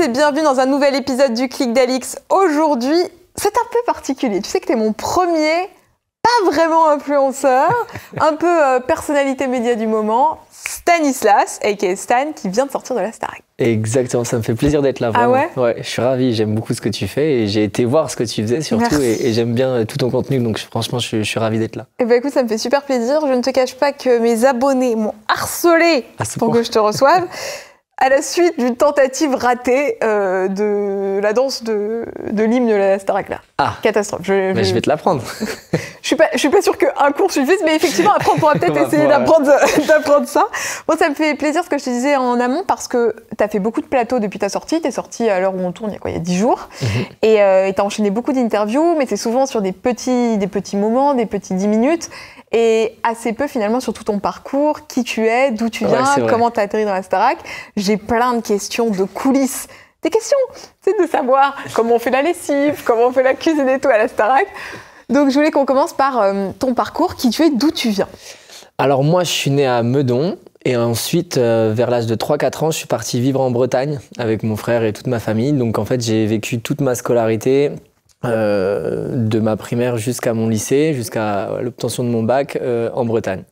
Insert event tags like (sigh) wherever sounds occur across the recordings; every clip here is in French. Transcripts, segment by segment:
et bienvenue dans un nouvel épisode du Clic d'Alix. Aujourd'hui, c'est un peu particulier. Tu sais que tu es mon premier, pas vraiment influenceur, (laughs) un peu euh, personnalité média du moment, Stanislas, aka Stan, qui vient de sortir de la Starac. Exactement, ça me fait plaisir d'être là. Ah vraiment. Ah ouais, Je suis ravi, j'aime beaucoup ce que tu fais et j'ai été voir ce que tu faisais surtout et, j'aime bien euh, tout ton contenu donc franchement je, suis ravi d'être là. Et eh bah ben, écoute, ça me fait super plaisir. Je ne te cache pas que mes abonnés m'ont harcelé ah, pour que je te reçoive. (laughs) à la suite d'une tentative ratée euh, de la danse de, de l'hymne de la Staracla. Ah. Catastrophe. mais je, vais te l'apprendre. (laughs) je suis pas, je suis pas sûre qu'un cours suffise, mais effectivement, après, on pourra peut-être (laughs) essayer d'apprendre, (laughs) d'apprendre ça. Bon, ça me fait plaisir ce que je te disais en amont parce que tu as fait beaucoup de plateaux depuis ta sortie. Tu es sortie à l'heure où on tourne, il y a quoi, il y a 10 jours. Mhm. Euh, et t'as tu as enchaîné beaucoup d'interviews, mais c'est souvent sur des petits, des petits moments, des petits 10 minutes et assez peu finalement sur tout ton parcours, qui tu es, d'où tu viens, comment tu as atterri dans la starak plein de questions de coulisses. Des questions, c'est de savoir comment on fait la lessive, comment on fait la cuisine et tout à la Starac. Donc je voulais qu'on commence par euh, ton parcours, qui tu es, d'où tu viens. Alors moi, je suis né à Meudon. Et ensuite, euh, vers l'âge de 3-4 ans, je suis parti vivre en Bretagne avec mon frère et toute ma famille. Donc en fait, j'ai vécu toute ma scolarité, euh, de ma primaire jusqu'à mon lycée, jusqu'à l'obtention de mon bac en Bretagne.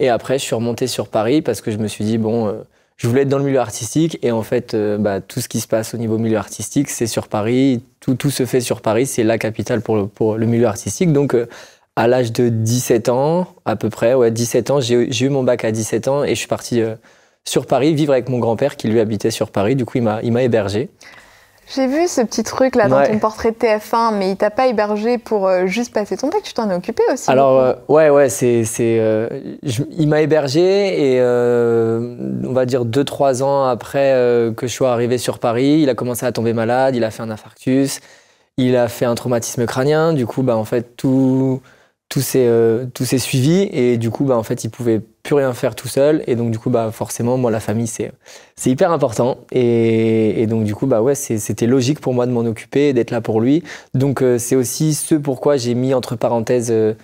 Et après, je suis remonté sur Paris parce que je me suis dit, bon, je voulais être dans le milieu artistique et en fait, euh, bah, tout ce qui se passe au niveau milieu artistique, c'est sur Paris. Tout, tout, se fait sur Paris, c'est la capitale pour le, pour le milieu artistique. Donc, euh, à l'âge de 17 ans, à peu près, ouais, 17 ans, j'ai eu mon bac à 17 ans et je suis parti euh, sur Paris vivre avec mon grand-père qui lui habitait sur Paris. Du coup, il m'a hébergé. J'ai vu ce petit truc là dans ton portrait TF1, mais il t'a pas hébergé pour euh, juste passer ton bac, tu t'en es occupé aussi. Alors euh, ouais ouais, c'est euh, il m'a hébergé et on va dire 2-3 ans après que je sois arrivé sur Paris, il a commencé à tomber malade, il a fait un infarctus, il a fait un traumatisme crânien, du coup bah en fait tout tous ces, euh, suivis et du coup bah en fait il pouvait plus rien faire tout seul et donc du coup bah forcément moi la famille c'est c'est hyper important et, donc du coup bah ouais c'était logique pour moi de m'en occuper d'être là pour lui donc euh, c'est aussi ce pourquoi j'ai mis entre parenthèses euh,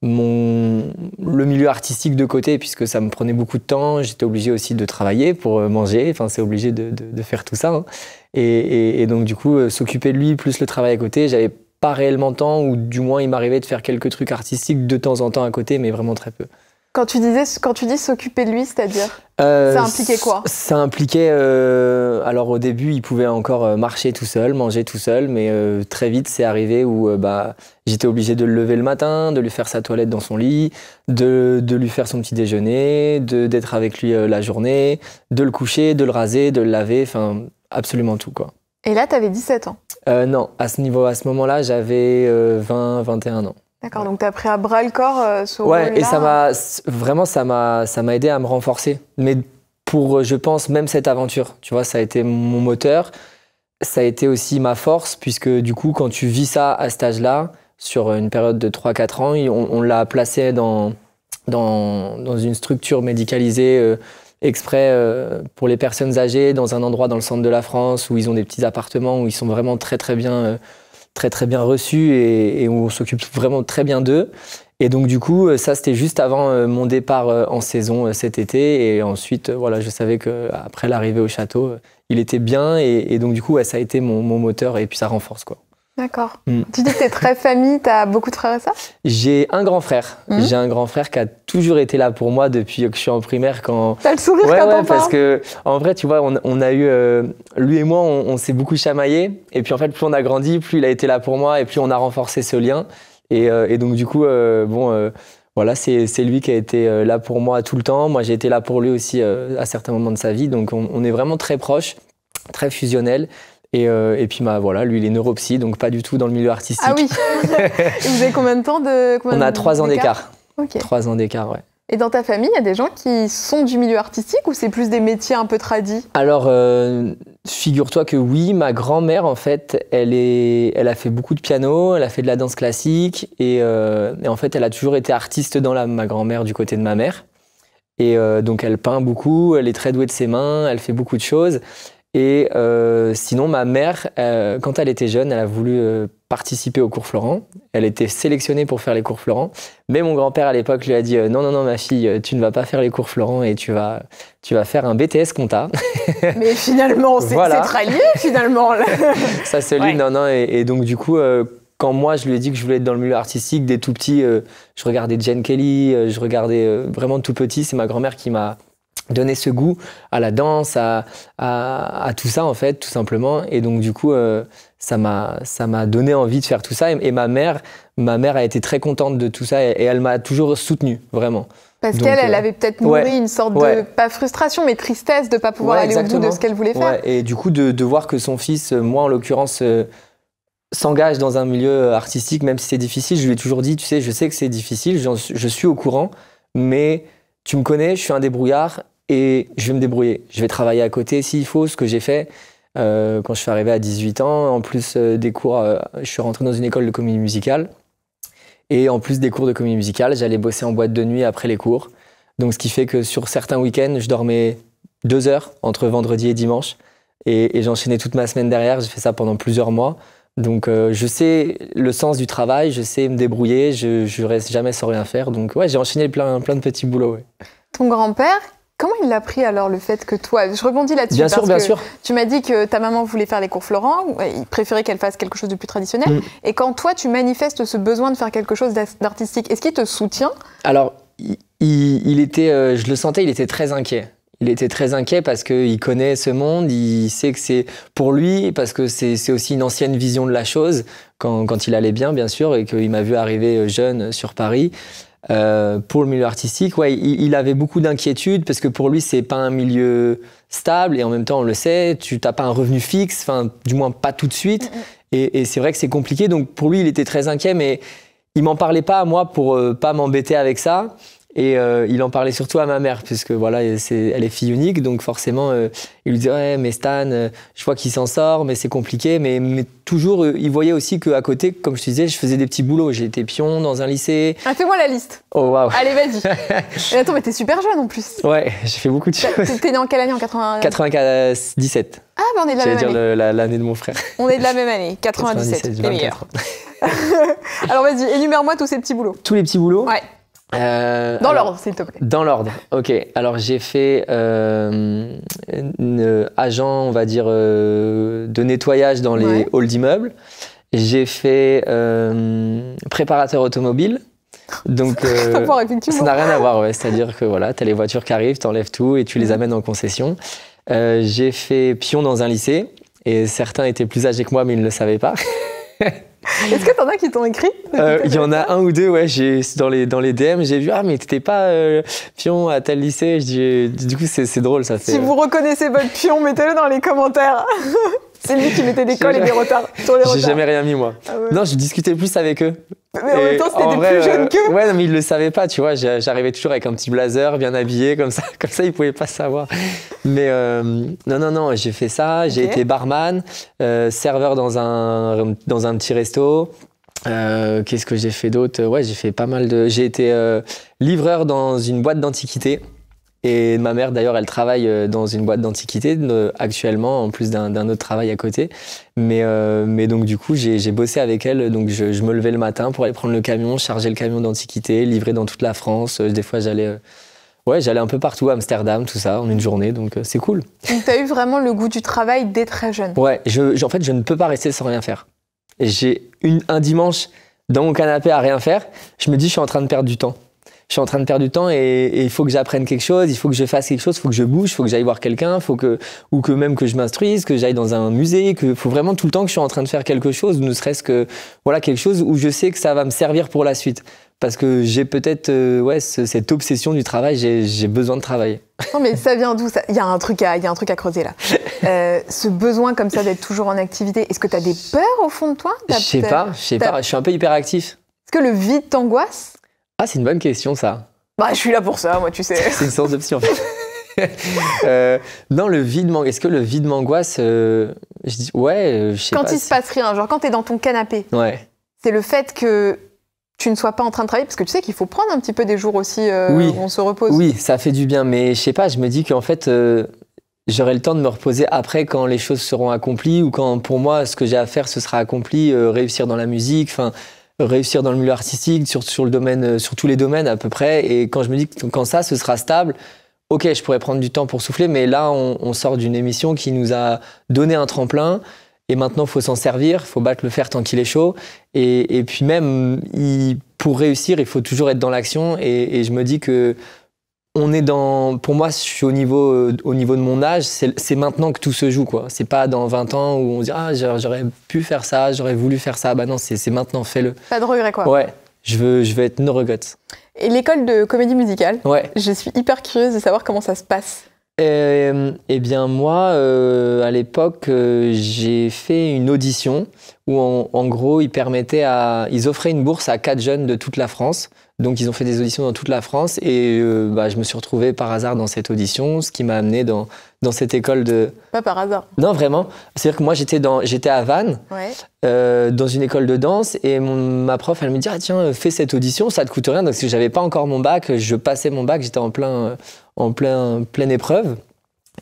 mon le milieu artistique de côté puisque ça me prenait beaucoup de temps j'étais obligé aussi de travailler pour euh, manger enfin c'est obligé de, faire tout ça hein. et, donc du coup s'occuper de lui plus le travail à côté j'avais pas réellement tant, ou du moins il m'arrivait de faire quelques trucs artistiques de temps en temps à côté, mais vraiment très peu. Quand tu, disais, quand tu dis s'occuper de lui, c'est-à-dire euh, Ça impliquait quoi Ça impliquait. alors au début, il pouvait encore euh, marcher tout seul, manger tout seul, mais euh, très vite, c'est arrivé où bah, j'étais obligé de le lever le matin, de lui faire sa toilette dans son lit, de, lui faire son petit déjeuner, d'être avec lui la journée, de le coucher, de le raser, de le laver, enfin, absolument tout, quoi. Et là, tu avais 17 ans euh, non, à ce niveau, à ce moment-là, j'avais 20, euh, 21 ans. D'accord, donc tu as pris à bras le corps euh, ce Ouais, et ça m'a vraiment ça m'a ça m'a aidé à me renforcer. Mais pour je pense même cette aventure, tu vois, ça a été mon moteur, ça a été aussi ma force puisque du coup quand tu vis ça à cet âge-là, sur une période de 3-4 ans, on, on l'a placé dans, dans, dans, une structure médicalisée exprès euh, pour les personnes âgées dans un endroit dans le centre de la France où ils ont des petits appartements où ils sont vraiment très très bien euh, très très bien reçus et, où on s'occupe vraiment très bien d'eux. Et donc du coup, euh, ça c'était juste avant mon départ en saison cet été et ensuite voilà, je savais que après l'arrivée au château, il était bien et, donc du coup ça a été mon, mon moteur et puis ça renforce quoi. D'accord. Mm. Tu dis que tu es très famille, tu as beaucoup de frères et sœurs J'ai un grand frère. Mm. J'ai un grand frère qui a toujours été là pour moi depuis que je suis en primaire. Quand... T'as le sourire ouais, quand ouais, parce que en vrai, tu vois, on, a eu. Euh, lui et moi, on, s'est beaucoup chamaillé. Et puis en fait, plus on a grandi, plus il a été là pour moi et plus on a renforcé ce lien. Et, euh, donc, du coup, euh, bon. voilà, c'est lui qui a été là pour moi tout le temps. Moi, j'ai été là pour lui aussi à certains moments de sa vie. Donc, on est vraiment très proches, très fusionnels. Euh, et, puis bah, voilà, lui, il est neuropsy, donc pas du tout dans le milieu artistique. Ah oui Vous (laughs) avez combien de temps de. On a trois ans d'écart. Ok. Trois ans d'écart, ouais. Et dans ta famille, il y a des gens qui sont du milieu artistique ou c'est plus des métiers un peu tradis Alors, euh, figure-toi que oui, ma grand-mère, en fait, elle, a fait beaucoup de piano, elle a fait de la danse classique euh, et, en fait, elle a toujours été artiste dans la, ma grand-mère du côté de ma mère. Et donc, elle peint beaucoup, elle est très douée de ses mains, elle fait beaucoup de choses. Et euh, sinon, ma mère, euh, quand elle était jeune, elle a voulu euh, participer au cours Florent. Elle était sélectionnée pour faire les cours Florent. Mais mon grand-père, à l'époque, lui a dit euh, Non, non, non, ma fille, tu ne vas pas faire les cours Florent et tu vas, tu vas faire un BTS compta. (laughs) Mais finalement, c'est très lié, finalement. (laughs) Ça se lit, non, non. Et, donc, du coup, quand moi, je lui ai dit que je voulais être dans le milieu artistique, dès tout petit, je regardais Jane Kelly, je regardais vraiment tout petit. C'est ma grand-mère qui m'a donner ce goût à la danse, à, tout ça en fait, tout simplement. Et donc du coup, euh, ça m'a donné envie de faire tout ça. Et, ma mère, ma mère a été très contente de tout ça et, elle m'a toujours soutenu vraiment. Parce qu'elle, elle euh, avait peut-être nourri une sorte de, pas frustration, mais tristesse de ne pas pouvoir aller au bout de ce qu'elle voulait faire. Et du coup, de, voir que son fils, euh, moi en l'occurrence, s'engage dans un milieu artistique, même si c'est difficile, je lui ai toujours dit, tu sais, je sais que c'est difficile, je suis au courant, mais tu me connais, je suis un débrouillard, et je vais me débrouiller. Je vais travailler à côté s'il faut, ce que j'ai fait. Euh, quand je suis arrivé à 18 ans, en plus euh, des cours, euh, je suis rentré dans une école de comédie musicale. Et en plus des cours de comédie musicale, j'allais bosser en boîte de nuit après les cours. Donc ce qui fait que sur certains week-ends, je dormais deux heures entre vendredi et dimanche. Et, j'enchaînais toute ma semaine derrière. J'ai fait ça pendant plusieurs mois. Donc je sais le sens du travail, je sais me débrouiller, je, ne reste jamais sans rien faire. Donc ouais, j'ai enchaîné plein, plein de petits boulots. Ton grand-père, Comment il l'a pris alors le fait que toi, je rebondis là-dessus bien parce sûr, que tu m'as dit que ta maman voulait faire les cours Florent, il préférait qu'elle fasse quelque chose de plus traditionnel. Mm. Et quand toi tu manifestes ce besoin de faire quelque chose d'artistique, est-ce qu'il te soutient Alors il, était, euh, je le sentais, il était très inquiet. Il était très inquiet parce qu'il connaît ce monde, il sait que c'est pour lui, parce que c'est aussi une ancienne vision de la chose, quand, quand il allait bien, bien sûr, et qu'il m'a vu arriver euh, jeune sur Paris. Euh, pour le milieu artistique, ouais, il, avait beaucoup d'inquiétudes parce que pour lui, c'est pas un milieu stable et en même temps, on le sait, tu n'as pas un revenu fixe, enfin, du moins pas tout de suite. Mm, mm. Et, c'est vrai que c'est compliqué. Donc pour lui, il était très inquiet, mais il m'en parlait pas à moi pour euh, pas m'embêter avec ça. Et euh, il en parlait surtout à ma mère, puisque voilà, est, elle est fille unique, donc forcément, euh, il lui disait ouais, mais Stan, euh, je vois qu'il s'en sort, mais c'est compliqué. Mais, toujours, il voyait aussi qu'à côté, comme je te disais, je faisais des petits boulots. J'ai été pion dans un lycée. Ah, fais-moi la liste. Oh waouh. Allez, vas-y. (laughs) attends, mais t'es super jeune en plus. Ouais, j'ai fait beaucoup de choses. T'es né en quelle année en 80... 97. Ah, bah on est de la même année. J'allais dire l'année de mon frère. On est de la même année, 97. (laughs) 97 (laughs) Alors vas-y, énumère-moi tous ces petits boulots. Tous les petits boulots. Ouais. Euh, dans l'ordre, s'il te plaît. Dans l'ordre, ok. Alors j'ai fait euh, agent, on va dire, euh, de nettoyage dans les halls d'immeubles. J'ai fait préparateur automobile. Donc, ça n'a rien à voir, ouais. c'est-à-dire que voilà, tu as les voitures qui arrivent, tu enlèves tout et tu les amènes en concession. j'ai fait pion dans un lycée et certains étaient plus âgés que moi, mais ils ne le savaient pas. (laughs) (laughs) Est-ce que t'en as qui t'ont écrit euh, Il y en a un ou deux, ouais. Dans les, dans les DM, j'ai vu Ah, mais t'étais pas euh, pion à tel lycée. Je euh, du coup, c'est drôle, ça. Si vous reconnaissez votre pion, mettez-le dans les commentaires. (laughs) C'est lui qui mettait des cols et des retards sur les retards. J'ai jamais rien mis, moi. Ah non, je discutais plus avec eux. Mais en même temps, c'était plus jeunes euh, qu'eux. Ouais, mais ils le savaient pas, tu vois. J'arrivais toujours avec un petit blazer, bien habillé, comme ça. (laughs) Comme ça, ils pouvaient pas savoir. Mais euh, non, non, non, j'ai fait ça. J'ai été barman, euh, serveur dans un, dans un petit resto. Qu'est-ce que j'ai fait d'autre Ouais, j'ai fait pas mal de. J'ai été livreur dans une boîte d'antiquités. Et ma mère, d'ailleurs, elle travaille euh, dans une boîte d'antiquité actuellement, en plus d'un autre travail à côté. Mais, euh, donc, du coup, j'ai bossé avec elle. Donc, je, me levais le matin pour aller prendre le camion, charger le camion d'antiquité, livrer dans toute la France. Euh, des fois, j'allais ouais, j'allais un peu partout, Amsterdam, tout ça, en une journée. Donc, c'est cool. Donc, tu as eu vraiment le goût du travail dès très jeune. Ouais, en fait, je ne peux pas rester sans rien faire. J'ai un dimanche dans mon canapé à rien faire. Je me dis, je suis en train de perdre du temps je suis en train de perdre du temps et, il faut que j'apprenne quelque chose, il faut que je fasse quelque chose, il faut que je bouge, il faut que j'aille voir quelqu'un, faut que ou que même que je m'instruise, que j'aille dans un musée, que faut vraiment tout le temps que je suis en train de faire quelque chose, ne serait-ce que voilà quelque chose où je sais que ça va me servir pour la suite. Parce que j'ai peut-être euh, ouais, cette obsession du travail, j'ai besoin de travailler. Non mais ça vient d'où Il y, a un truc à, y a un truc à creuser là. (laughs) Euh, ce besoin comme ça d'être toujours en activité, est-ce que tu as des peurs au fond de toi Je sais pas, je sais pas, je suis un peu hyperactif. Est-ce que le vide t'angoisse ah, c'est une bonne question, ça. Bah, je suis là pour ça, moi, tu sais. c'est une source (laughs) euh, non, le vide m'angoisse. Est-ce que le vide m'angoisse euh, Je dis ouais. Euh, je sais quand il se passe rien, genre quand t'es dans ton canapé. Ouais. C'est le fait que tu ne sois pas en train de travailler parce que tu sais qu'il faut prendre un petit peu des jours aussi oui. où on se repose. Oui, ça fait du bien, mais je sais pas. Je me dis qu'en fait. J'aurai le temps de me reposer après quand les choses seront accomplies ou quand pour moi ce que j'ai à faire ce sera accompli, réussir dans la musique. Enfin, réussir dans le milieu artistique, sur, sur, le domaine, euh, sur tous les domaines à peu près. Et quand je me dis que quand ça, ce sera stable, ok, je pourrais prendre du temps pour souffler, mais là, on, sort d'une émission qui nous a donné un tremplin. Et maintenant, faut s'en servir, faut battre le fer tant qu'il est chaud. Et, et puis même, pour réussir, il faut toujours être dans l'action. Et, et je me dis que on est dans, pour moi, je suis au niveau, euh, au niveau de mon âge, c'est maintenant que tout se joue, quoi. C'est pas dans 20 ans où on se dit, ah, j'aurais pu faire ça, j'aurais voulu faire ça. Bah non, c'est maintenant, fais-le. Pas de regret, quoi. Ouais, je veux, je être no regrets. Et l'école de comédie musicale Ouais. Je suis hyper curieuse de savoir comment ça se passe. Euh, eh bien, moi, euh, à l'époque, j'ai fait une audition où, en, gros, ils permettaient à, ils offraient une bourse à quatre jeunes de toute la France donc ils ont fait des auditions dans toute la France et euh, bah, je me suis retrouvé par hasard dans cette audition, ce qui m'a amené dans, dans cette école de... Pas par hasard. Non, vraiment. C'est-à-dire que moi j'étais, à Vannes, euh, dans une école de danse, et ma prof, elle me dit, ah, tiens, fais cette audition, ça te coûte rien. Donc si n'avais pas encore mon bac, je passais mon bac, j'étais en, plein, en plein, pleine épreuve.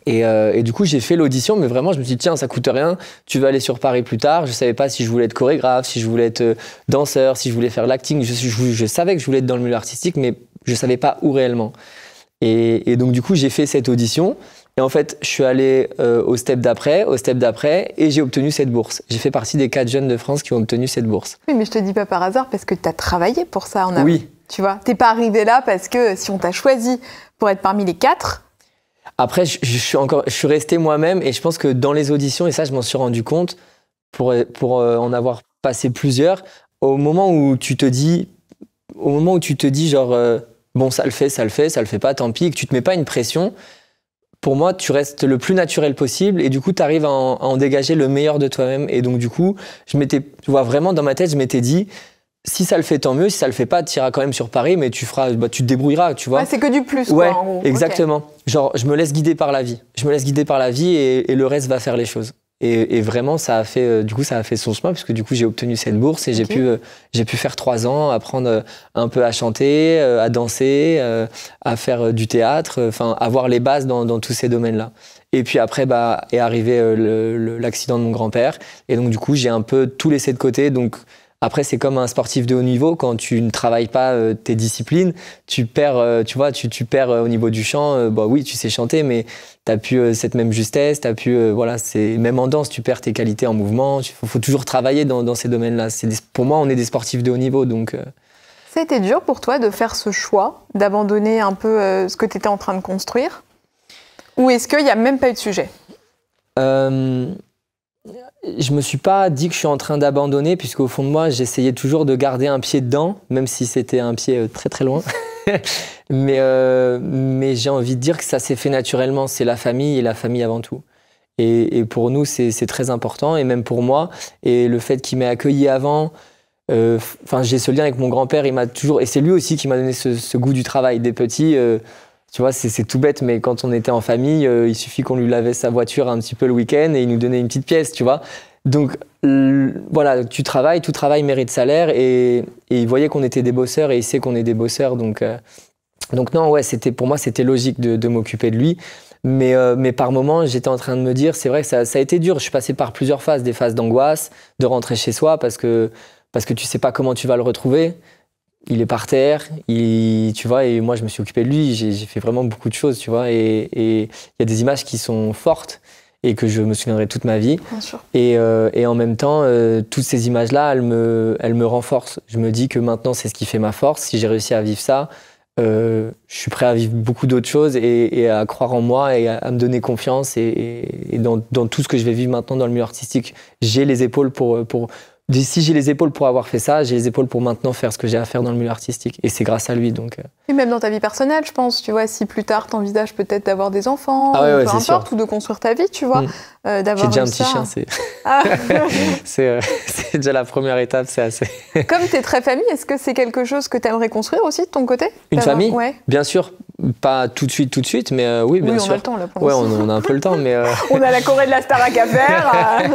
Euh, et, du coup, j'ai fait l'audition, mais vraiment, je me suis dit, tiens, ça coûte rien, tu vas aller sur Paris plus tard. Je savais pas si je voulais être chorégraphe, si je voulais être euh, danseur, si je voulais faire l'acting. Je, savais que je voulais être dans le milieu artistique, mais je savais pas où réellement. Et, donc, du coup, j'ai fait cette audition. Et en fait, je suis allé euh, au step d'après, au step d'après, et j'ai obtenu cette bourse. J'ai fait partie des quatre jeunes de France qui ont obtenu cette bourse. Oui, mais je te dis pas par hasard, parce que tu as travaillé pour ça en avant. Oui. Tu vois, t'es pas arrivé là parce que si on t'a choisi pour être parmi les quatre, après, je, suis encore, je suis resté moi-même et je pense que dans les auditions, et ça, je m'en suis rendu compte pour, pour euh, en avoir passé plusieurs, au moment où tu te dis, au moment où tu te dis genre, euh, bon, ça le fait, ça le fait, ça le fait pas, tant pis, que tu te mets pas une pression, pour moi, tu restes le plus naturel possible et du coup, tu arrives à en, à en, dégager le meilleur de toi-même. Et donc, du coup, je m'étais, tu vois, vraiment dans ma tête, je m'étais dit, si ça le fait, tant mieux. Si ça le fait pas, tu iras quand même sur Paris, mais tu feras, bah, tu te débrouilleras, tu vois. c'est que du plus, ouais, quoi, Exactement. Genre, je me laisse guider par la vie. Je me laisse guider par la vie et, le reste va faire les choses. Et, vraiment, ça a fait, euh, du coup, ça a fait son chemin, puisque du coup, j'ai obtenu cette bourse et j'ai pu, euh, j'ai pu faire trois ans, apprendre euh, un peu à chanter, à danser, à faire du théâtre, enfin, avoir les bases dans, dans tous ces domaines-là. Et puis après, bah, est arrivé l'accident de mon grand-père. Et donc, du coup, j'ai un peu tout laissé de côté. Donc, après, c'est comme un sportif de haut niveau, quand tu ne travailles pas euh, tes disciplines, tu perds, euh, tu vois, tu, tu perds euh, au niveau du chant. bah oui, tu sais chanter, mais tu as pu cette même justesse, as voilà, c'est même en danse, tu perds tes qualités en mouvement. Il faut, toujours travailler dans, ces domaines-là. Pour moi, on est des sportifs de haut niveau, donc. Ça a été dur pour toi de faire ce choix, d'abandonner un peu ce que tu étais en train de construire Ou est-ce qu'il n'y a même pas eu de sujet je me suis pas dit que je suis en train d'abandonner, puisqu'au fond de moi, j'essayais toujours de garder un pied dedans, même si c'était un pied euh, très très loin. (laughs) Euh, mais j'ai envie de dire que ça s'est fait naturellement. C'est la famille et la famille avant tout. Et, pour nous, c'est très important, et même pour moi. Et le fait qu'il m'ait accueilli avant, euh, enfin, j'ai ce lien avec mon grand-père, il m'a toujours. Et c'est lui aussi qui m'a donné ce, goût du travail. Des petits. Tu vois, c'est tout bête, mais quand on était en famille, euh, il suffit qu'on lui lavait sa voiture un petit peu le week-end et il nous donnait une petite pièce, tu vois. Donc voilà, tu travailles, tout travail mérite salaire et, il voyait qu'on était des bosseurs et il sait qu'on est des bosseurs. Donc, euh, donc non, ouais, c'était pour moi, c'était logique de, m'occuper de lui. Euh, mais, par moments, j'étais en train de me dire, c'est vrai que ça, ça, a été dur. Je suis passé par plusieurs phases, des phases d'angoisse, de rentrer chez soi parce que, parce que tu sais pas comment tu vas le retrouver il est par terre, tu vois, et moi je me suis occupé de lui, j'ai fait vraiment beaucoup de choses, tu vois, et il y a des images qui sont fortes et que je me souviendrai toute ma vie. Euh, et, en même temps, euh, toutes ces images-là, elles me, renforcent. Je me dis que maintenant, c'est ce qui fait ma force. Si j'ai réussi à vivre ça, euh, je suis prêt à vivre beaucoup d'autres choses et, à croire en moi et à, me donner confiance et, dans, tout ce que je vais vivre maintenant dans le milieu artistique. J'ai les épaules pour, si j'ai les épaules pour avoir fait ça, j'ai les épaules pour maintenant faire ce que j'ai à faire dans le milieu artistique. Et c'est grâce à lui, donc. Euh. Et même dans ta vie personnelle, je pense, tu vois, si plus tard t'envisages peut-être d'avoir des enfants, ah ou de construire ta vie, tu vois, mm. Euh, déjà un petit chien, (laughs) ah. (laughs) euh, (laughs) c'est. déjà la première étape, c'est assez. Comme tu es très famille, est-ce que c'est quelque chose que tu aimerais construire aussi de ton côté Une famille ouais. Bien sûr. Pas tout de suite, tout de suite, mais euh, oui, bien on sûr. on a le temps on, a un peu le temps, mais. on a la Corée de la Starac à faire.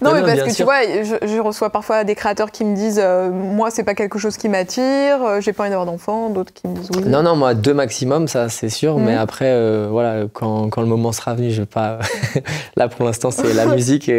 non, mais parce que tu vois, je, reçois parfois des créateurs qui me disent Moi, c'est pas quelque chose qui m'attire, j'ai pas envie d'avoir d'enfants, d'autres qui me disent Non, non, moi, deux maximum, ça, c'est sûr, mais mhm. après, voilà, quand, le moment sera venu, je vais pas pour l'instant, c'est la musique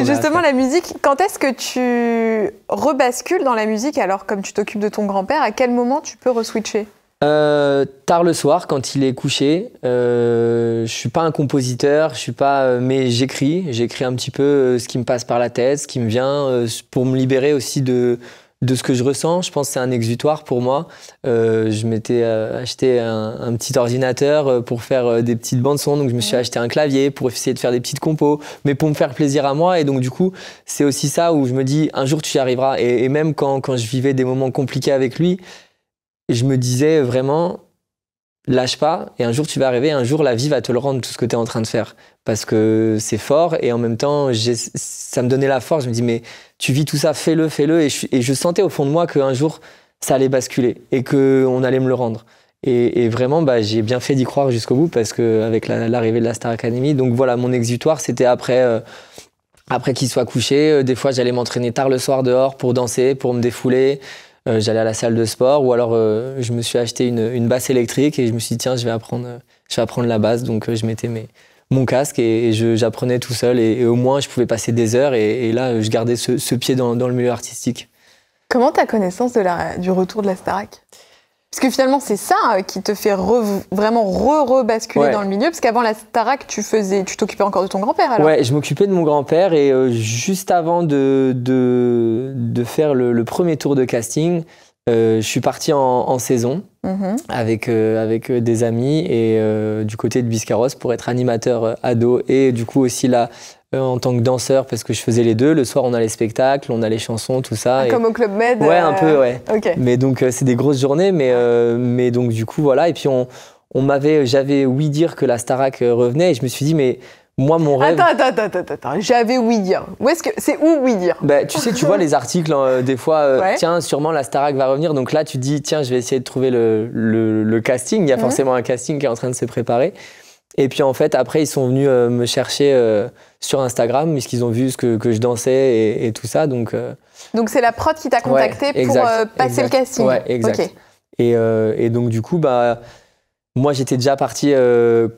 justement, la musique. Quand est-ce que tu rebascules dans la musique Alors, comme tu t'occupes de ton grand-père, à quel moment tu peux reswitcher euh, tard le soir, quand il est couché, euh, je suis pas un compositeur, je suis pas, euh, mais j'écris, j'écris un petit peu euh, ce qui me passe par la tête, ce qui me vient, euh, pour me libérer aussi de, de ce que je ressens, je pense que c'est un exutoire pour moi. Euh, je m'étais euh, acheté un, petit ordinateur euh, pour faire des petites bandes son, donc je me suis acheté un clavier pour essayer de faire des petites compos, mais pour me faire plaisir à moi. Et donc du coup, c'est aussi ça où je me dis un jour tu y arriveras. Et, même quand, quand je vivais des moments compliqués avec lui, je me disais vraiment lâche pas et un jour tu vas arriver, un jour la vie va te le rendre tout ce que tu es en train de faire parce que c'est fort et en même temps ça me donnait la force, je me dis mais tu vis tout ça, fais-le, fais-le et je, sentais au fond de moi qu'un jour ça allait basculer et que on allait me le rendre. Et, vraiment, bah, j'ai bien fait d'y croire jusqu'au bout parce qu'avec l'arrivée de la Star Academy, donc voilà, mon exutoire, c'était après, euh, après qu'il soit couché. Euh, des fois, j'allais m'entraîner tard le soir dehors pour danser, pour me défouler. Euh, j'allais à la salle de sport ou alors euh, je me suis acheté une, une, basse électrique et je me suis dit tiens je vais apprendre je vais apprendre la basse donc euh, je mettais mes, mon casque et, je j'apprenais tout seul et, au moins je pouvais passer des heures et, là je gardais ce, ce pied dans, dans, le milieu artistique. Comment ta connaissance de la, du retour de la Starac parce que finalement, c'est ça euh, qui te fait vraiment re-rebasculer dans le milieu. Parce qu'avant la Starac, tu faisais, tu t'occupais encore de ton grand-père. Alors. Ouais, je m'occupais de mon grand-père et euh, juste avant de, de, faire le, premier tour de casting, euh, je suis parti en, saison mhm. avec, avec des amis et du côté de Biscarros pour être animateur ado et du coup aussi là, euh, en tant que danseur parce que je faisais les deux. Le soir, on a les spectacles, on a les chansons, tout ça. Ah, comme au Club Med Ouais, un euh, peu, ouais. Mais donc, euh, c'est des grosses journées, mais, mais donc, du coup, voilà. Et puis, on, on m'avait, j'avais oui dire que la Starac revenait et je me suis dit, mais moi, mon rêve. Attends, attends, attends, attends, attends. j'avais oui dire. Où est-ce que c'est où oui dire bah, tu sais, tu vois les articles hein, des fois. Tiens, sûrement la Starac va revenir. Donc là, tu dis tiens, je vais essayer de trouver le, le, casting. Il y a mmh. forcément un casting qui est en train de se préparer. Et puis en fait, après, ils sont venus me chercher sur Instagram, puisqu'ils ont vu ce que, je dansais et, tout ça. Donc, euh, donc c'est la prod qui t'a contacté pour euh, passer le casting. Ouais, exact. Euh, et, donc, du coup, bah, moi, j'étais déjà parti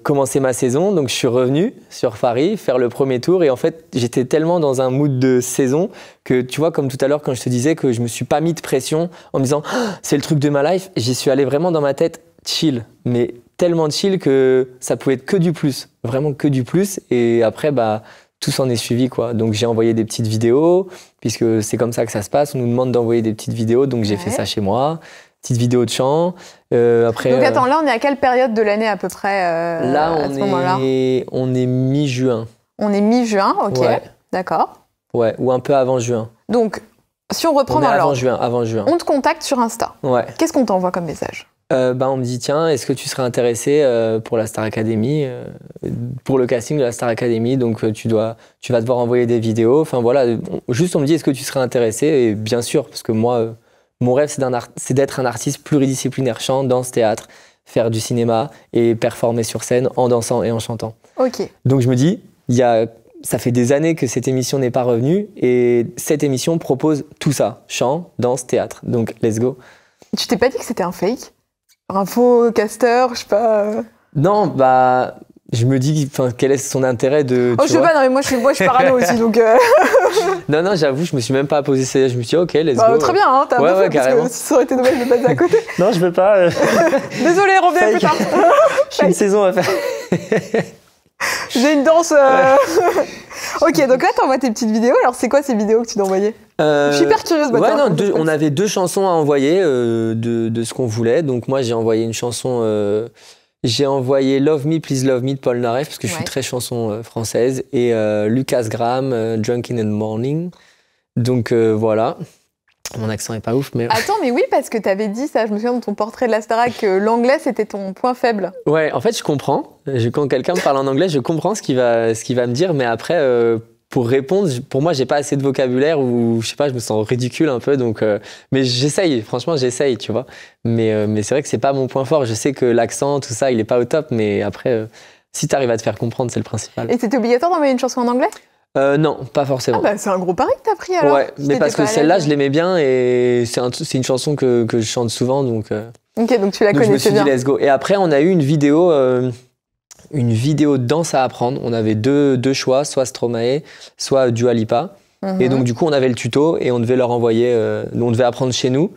commencer ma saison. Donc, je suis revenu sur fari faire le premier tour. Et en fait, j'étais tellement dans un mood de saison que, tu vois, comme tout à l'heure, quand je te disais que je me suis pas mis de pression en me disant, «Ah, c'est le truc de ma life, j'y suis allé vraiment dans ma tête chill, mais tellement chill que ça pouvait être que du plus, vraiment que du plus. Et après, bah, tout s'en est suivi, quoi. Donc j'ai envoyé des petites vidéos, puisque c'est comme ça que ça se passe. On nous demande d'envoyer des petites vidéos, donc j'ai fait ça chez moi. Petite vidéo de chant. Euh, après, donc attends, euh, là on est à quelle période de l'année à peu près euh, Là, on, est, on est mi-juin. On est mi-juin, ok. D'accord. Ouais, ou un peu avant juin. Donc, si on reprend alors, Avant juin, avant juin. On te contacte sur Insta. Ouais. Qu'est-ce qu'on t'envoie comme message euh, bah, on me dit tiens, est-ce que tu serais intéressé euh, pour la Star Academy, euh, pour le casting de la Star Academy Donc tu dois, tu vas devoir envoyer des vidéos. Enfin voilà, juste on me dit est-ce que tu serais intéressé Et bien sûr, parce que moi, mon rêve c'est d'être un, un artiste pluridisciplinaire, chant, danse, théâtre, faire du cinéma et performer sur scène en dansant et en chantant. Ok. Donc je me dis, il y a, ça fait des années que cette émission n'est pas revenue et cette émission propose tout ça chant, danse, théâtre. Donc let's go. Tu t'es pas dit que c'était un fake un faux casteur, je sais pas. Euh. Non, bah, je me dis, quel est son intérêt de. Oh, je sais pas, non, mais moi, je suis, moi, je suis parano aussi, donc. Euh. (laughs) non, non, j'avoue, je me suis même pas posé ça. Je me suis dit, ok, let's bah, Très bien, hein, t'as ouais, un peu parce que ça aurait été dommage de passer à côté. (laughs) non, je veux pas. Euh... (laughs) Désolé, reviens plus tard. J'ai une saison à faire. J'ai une danse. Euh ok, donc là, t'envoies tes petites vidéos. Alors, c'est quoi ces vidéos que tu t'envoyais Je suis euh, hyper curieuse. on avait deux chansons à envoyer euh, de, ce qu'on voulait. Donc, moi, j'ai envoyé une chanson. Euh, j'ai envoyé Love Me, Please Love Me de Paul Naref, parce que je suis très chanson française. Et Lucas Graham, Drunk in the Morning. Donc, voilà. Mon accent est pas ouf, mais. Attends, mais oui, parce que tu avais dit ça, je me souviens de ton portrait de la star que l'anglais c'était ton point faible. Ouais, en fait, je comprends. Je, quand quelqu'un me parle en anglais, je comprends ce qu'il va, va me dire, mais après, euh, pour répondre, pour moi, j'ai pas assez de vocabulaire ou je sais pas, je me sens ridicule un peu, donc. Euh, mais j'essaye, franchement, j'essaye, tu vois. Mais, euh, mais c'est vrai que c'est pas mon point fort. Je sais que l'accent, tout ça, il est pas au top, mais après, si tu arrives à te faire comprendre, c'est le principal. Et c'était obligatoire d'envoyer une chanson en anglais euh, non, pas forcément. Ah bah, c'est un gros pari que t'as pris alors. Ouais, mais parce que celle-là, je l'aimais bien et c'est une chanson que, je chante souvent, donc. Euh, ok, donc tu la je me suis Dit, let's go. Et après, on a eu une vidéo, euh, une vidéo danse à apprendre. On avait deux, choix, soit Stromae, soit Dua Lipa. Mhm. Et donc du coup, on avait le tuto et on devait leur envoyer, on devait apprendre chez nous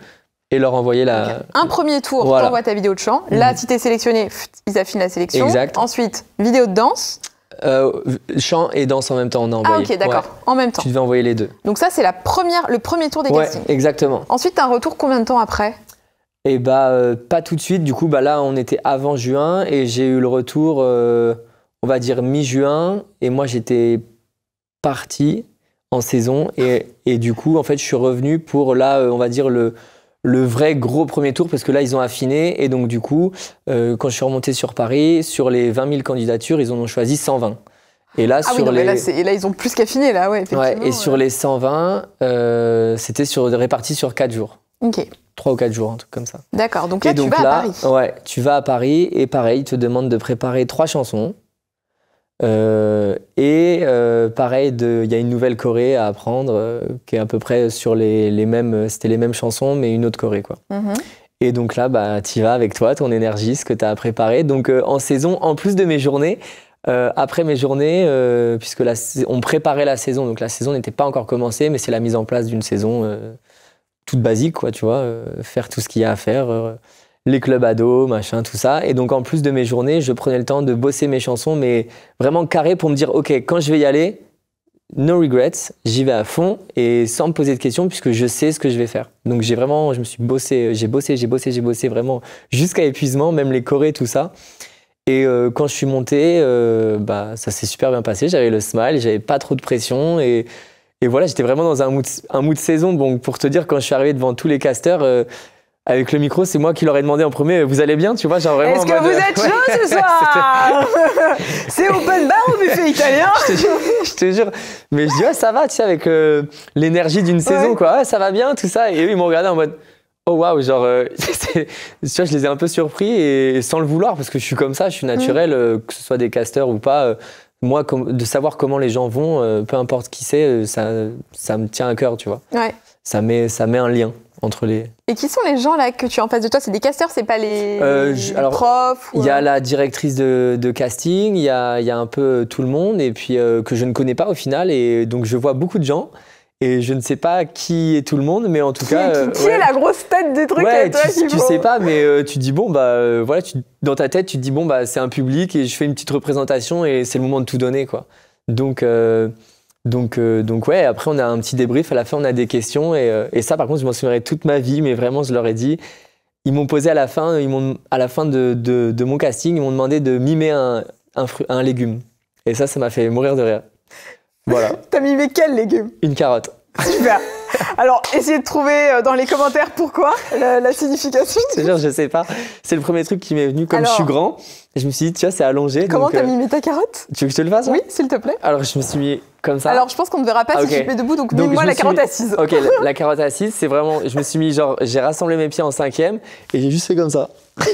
et leur envoyer la. Un premier tour, on voit ta vidéo de chant. Là, mhm. si t'es sélectionné, ils affinent la sélection. Exact. Ensuite, vidéo de danse. Euh, chant et danse en même temps, on a ah, envoyé. Ah ok, d'accord, en même temps. Tu devais envoyer les deux. Donc ça, c'est la première, le premier tour des ouais, exactement. Ensuite, un retour combien de temps après Eh bah, euh, pas tout de suite. Du coup, bah là, on était avant juin et j'ai eu le retour, euh, on va dire mi-juin. Et moi, j'étais parti en saison et, et, du coup, en fait, je suis revenu pour là, on va dire le le vrai gros premier tour parce que là ils ont affiné et donc du coup euh, quand je suis remonté sur Paris sur les 20 000 candidatures ils en ont choisi 120 et là ah sur et là ils ont plus qu'affiné là ouais, et sur les 120 euh, c'était sur réparti sur 4 jours ok 3 ou 4 jours un truc comme ça d'accord donc là tu vas à Paris ouais tu vas à Paris et pareil ils te demandent de préparer trois chansons euh, et euh, pareil, il y a une nouvelle Corée à apprendre, euh, qui est à peu près sur les, mêmes, c'était les mêmes chansons, mais une autre Corée, quoi. Mm-hmm. Et donc là, bah, t'y vas avec toi, ton énergie, ce que tu as préparé. Donc en saison, en plus de mes journées, après mes journées, puisque on préparait la saison, donc la saison n'était pas encore commencée, mais c'est la mise en place d'une saison toute basique, quoi, tu vois, faire tout ce qu'il y a à faire les clubs ados, machin, tout ça. Et donc en plus de mes journées, je prenais le temps de bosser mes chansons, mais vraiment carré pour me dire, ok, quand je vais y aller, no regrets, j'y vais à fond et sans me poser de questions puisque je sais ce que je vais faire. Donc j'ai vraiment, je me suis bossé, j'ai bossé, j'ai bossé, j'ai bossé vraiment jusqu'à épuisement, même les chorés, tout ça. Et euh, quand je suis monté, euh, bah, ça s'est super bien passé. J'avais le smile, j'avais pas trop de pression et, voilà, j'étais vraiment dans un mood, un saison. Bon, pour te dire, quand je suis arrivé devant tous les casters, euh, avec le micro, c'est moi qui leur ai demandé en premier Vous allez bien Tu vois, genre vraiment. Est-ce que vous êtes euh, chaud ce (laughs) soir (laughs) C'est open bar au buffet (laughs) italien je, te jure, Mais je dis ça va, tu sais, avec euh, l'énergie d'une saison, quoi. ça va bien, tout ça. Et eux, ils m'ont regardé en mode Oh waouh, genre. Euh, tu vois, je les ai un peu surpris et sans le vouloir, parce que je suis comme ça, je suis naturel, mm. que ce soit des casteurs ou pas. moi, de savoir comment les gens vont, peu importe qui c'est, ça, ça me tient à cœur, tu vois. Ouais ça met, ça met un lien entre les. Et qui sont les gens là que tu as en face de toi C'est des casteurs, c'est pas les, euh, profs Il y a la directrice de, casting, il y a, y a, un peu euh, tout le monde, et puis euh, que je ne connais pas au final, et donc je vois beaucoup de gens. Et je ne sais pas qui est tout le monde, mais en tout cas. Qui, est la grosse tête des trucs toi, tu, sais pas, mais tu dis bon bah voilà, dans ta tête tu dis bon bah c'est un public et je fais une petite représentation et c'est le moment de tout donner quoi. Donc donc, euh, donc ouais, après on a un petit débrief, à la fin on a des questions, euh, et, ça par contre je m'en souviendrai toute ma vie, mais vraiment je leur ai dit, ils m'ont posé à la fin, ils à la fin de, mon casting, ils m'ont demandé de mimer un, un, légume. Et ça, ça m'a fait mourir de rire. Voilà. (laughs) T'as mimé quel légume Une carotte. Super. Alors, essayez de trouver euh, dans les commentaires pourquoi la, signification. Je sais pas. C'est le premier truc qui m'est venu comme je suis grand je me suis dit, tu vois, c'est allongé. Comment t'as euh... mis ta carotte Tu veux que je te le fasse hein Oui, s'il te plaît. Alors, je me suis mis comme ça. Alors, je pense qu'on ne verra pas ah, si je suis debout, donc, donc moi la carotte assise. Ok, la, (laughs) carotte assise, c'est vraiment. Je me suis mis, genre, j'ai rassemblé mes pieds en cinquième et j'ai juste fait comme ça. (laughs)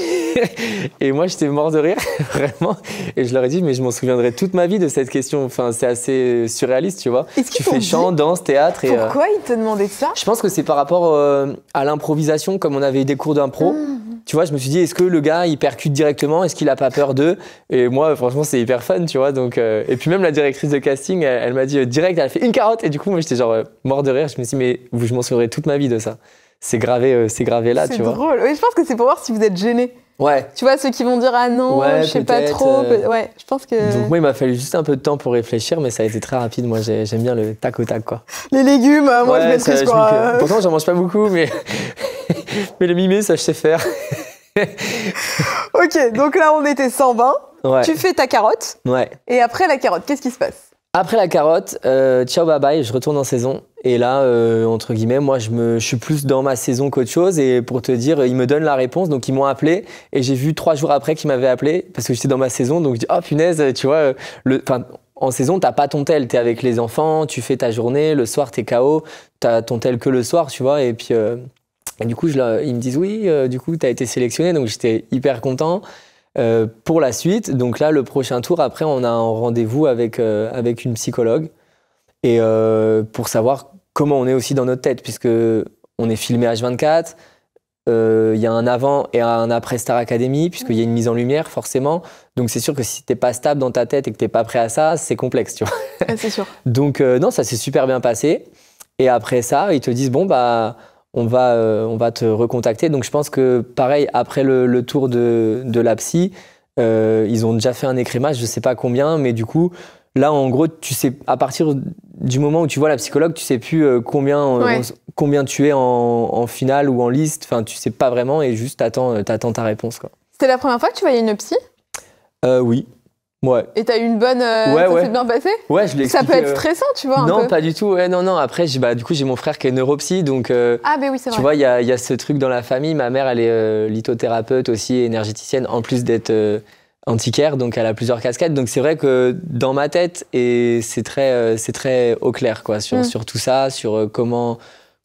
et moi, j'étais mort de rire, (laughs) vraiment. Et je leur ai dit, mais je m'en souviendrai toute ma vie de cette question. Enfin, c'est assez surréaliste, tu vois. Tu fais chant, danse, théâtre. Et, euh, Pourquoi ils te demandaient ça Je pense que c'est par rapport euh, à l'improvisation, comme on avait eu des cours d'impro. Mmh tu vois, je me suis dit, est-ce que le gars, il percute directement Est-ce qu'il a pas peur d'eux Et moi, franchement, c'est hyper fun, tu vois. Donc, euh, Et puis même la directrice de casting, elle, m'a dit euh, direct, elle a fait une carotte. Et du coup, moi, j'étais genre euh, mort de rire. Je me suis dit, mais je m'en souviendrai toute ma vie de ça. C'est gravé, c'est gravé là, tu vois. C'est drôle. Oui, je pense que c'est pour voir si vous êtes gêné. Ouais. Tu vois, ceux qui vont dire ah non, je je sais pas trop. Ouais, je pense que. Donc, moi, il m'a fallu juste un peu de temps pour réfléchir, mais ça a été très rapide. Moi, j'aime bien le tac au tac, quoi. Les légumes, hein, moi, je maîtrise quoi. Pourtant, j'en mange pas beaucoup, mais (laughs) (laughs) mais le mimé, ça, je sais faire. (laughs) ok, donc là, on était 120. Ouais. Tu fais ta carotte. Ouais. Et après la carotte, qu'est-ce qui se passe Après la carotte, euh, ciao, bye bye, je retourne en saison. Et là, euh, entre guillemets, moi, je, me, je suis plus dans ma saison qu'autre chose. Et pour te dire, ils me donnent la réponse. Donc, ils m'ont appelé. Et j'ai vu trois jours après qu'ils m'avaient appelé parce que j'étais dans ma saison. Donc, je dis, oh punaise, tu vois, euh, le, en saison, t'as pas ton tel. T'es avec les enfants, tu fais ta journée. Le soir, t'es KO. T'as ton tel que le soir, tu vois. Et puis. Euh, et du coup, je ils me disent oui, euh, du coup, tu as été sélectionné, donc j'étais hyper content. Euh, pour la suite, donc là, le prochain tour, après, on a un rendez-vous avec, euh, avec une psychologue et pour savoir comment on est aussi dans notre tête, puisque on est filmé H24, il y a un avant et un après Star Academy, puisqu'il y a une mise en lumière, forcément. Donc c'est sûr que si t'es pas stable dans ta tête et que t'es pas prêt à ça, c'est complexe, tu vois. c'est sûr. (laughs) donc non, ça s'est super bien passé. Et après ça, ils te disent, bon, bah on va, euh, on va te recontacter. Donc je pense que pareil, après le, tour de, de la psy, euh, ils ont déjà fait un écrémage, je sais pas combien, mais du coup, là en gros, tu sais, à partir du moment où tu vois la psychologue, tu sais plus euh, combien, combien tu es en, finale ou en liste, enfin tu sais pas vraiment et juste tu attends ta réponse. Quoi. C'était la première fois que tu voyais une psy euh, Oui. Ouais. Et t'as eu une bonne. Euh, ça s'est bien passé Ouais, je l'ai Ça peut être euh, stressant, tu vois. non, pas du tout. Ouais, non, non. Après, bah, du coup, j'ai mon frère qui est neuropsy. Donc, euh, ah, mais ben oui, c'est vrai. Tu vois, il y a, y a, ce truc dans la famille. Ma mère, elle est lithothérapeute aussi, énergéticienne, en plus d'être antiquaire. Donc, elle a plusieurs casquettes. Donc, c'est vrai que dans ma tête, et c'est très, c'est très au clair, quoi, sur, mm. sur tout ça, sur comment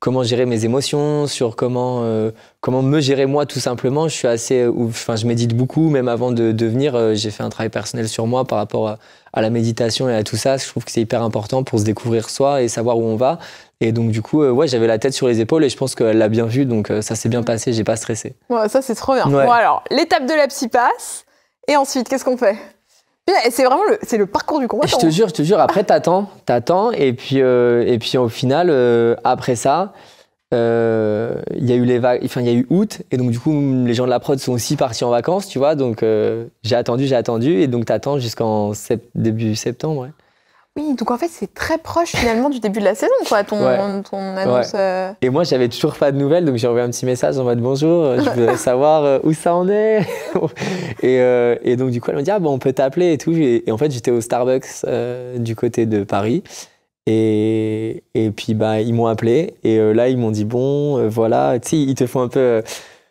comment gérer mes émotions, sur comment euh, comment me gérer moi tout simplement. Je suis assez, euh, enfin je médite beaucoup, même avant de, venir, euh, j'ai fait un travail personnel sur moi par rapport à, la méditation et à tout ça. Je trouve que c'est hyper important pour se découvrir soi et savoir où on va. Et donc du coup, ouais, j'avais la tête sur les épaules et je pense qu'elle l'a bien vu, donc ça s'est bien passé, j'ai pas stressé. ça c'est trop bien. Bon alors, l'étape de la psy passe et ensuite qu'est-ce qu'on fait c'est vraiment le, c'est le parcours du combat. Je te hein. jure, je te jure. Après, ah. t'attends, t'attends, et puis euh, au final, euh, après ça, euh, il y a eu y a eu août, et donc du coup les gens de la prod sont aussi partis en vacances, tu vois. Donc j'ai attendu, j'ai attendu, et donc t'attends jusqu'en début septembre. Oui, donc en fait, c'est très proche finalement du début de la saison, quoi, ton, annonce. Euh. Et moi, j'avais toujours pas de nouvelles, donc j'ai envoyé un petit message en mode bonjour, je (laughs) voudrais savoir euh, où ça en est. (laughs) Euh, et, donc, du coup, elle m'a dit, ah, bon, on peut t'appeler et tout. Et, en fait, j'étais au Starbucks du côté de Paris. Et, puis, bah, ils m'ont appelé. Et là, ils m'ont dit, bon, voilà, tu ils te font un peu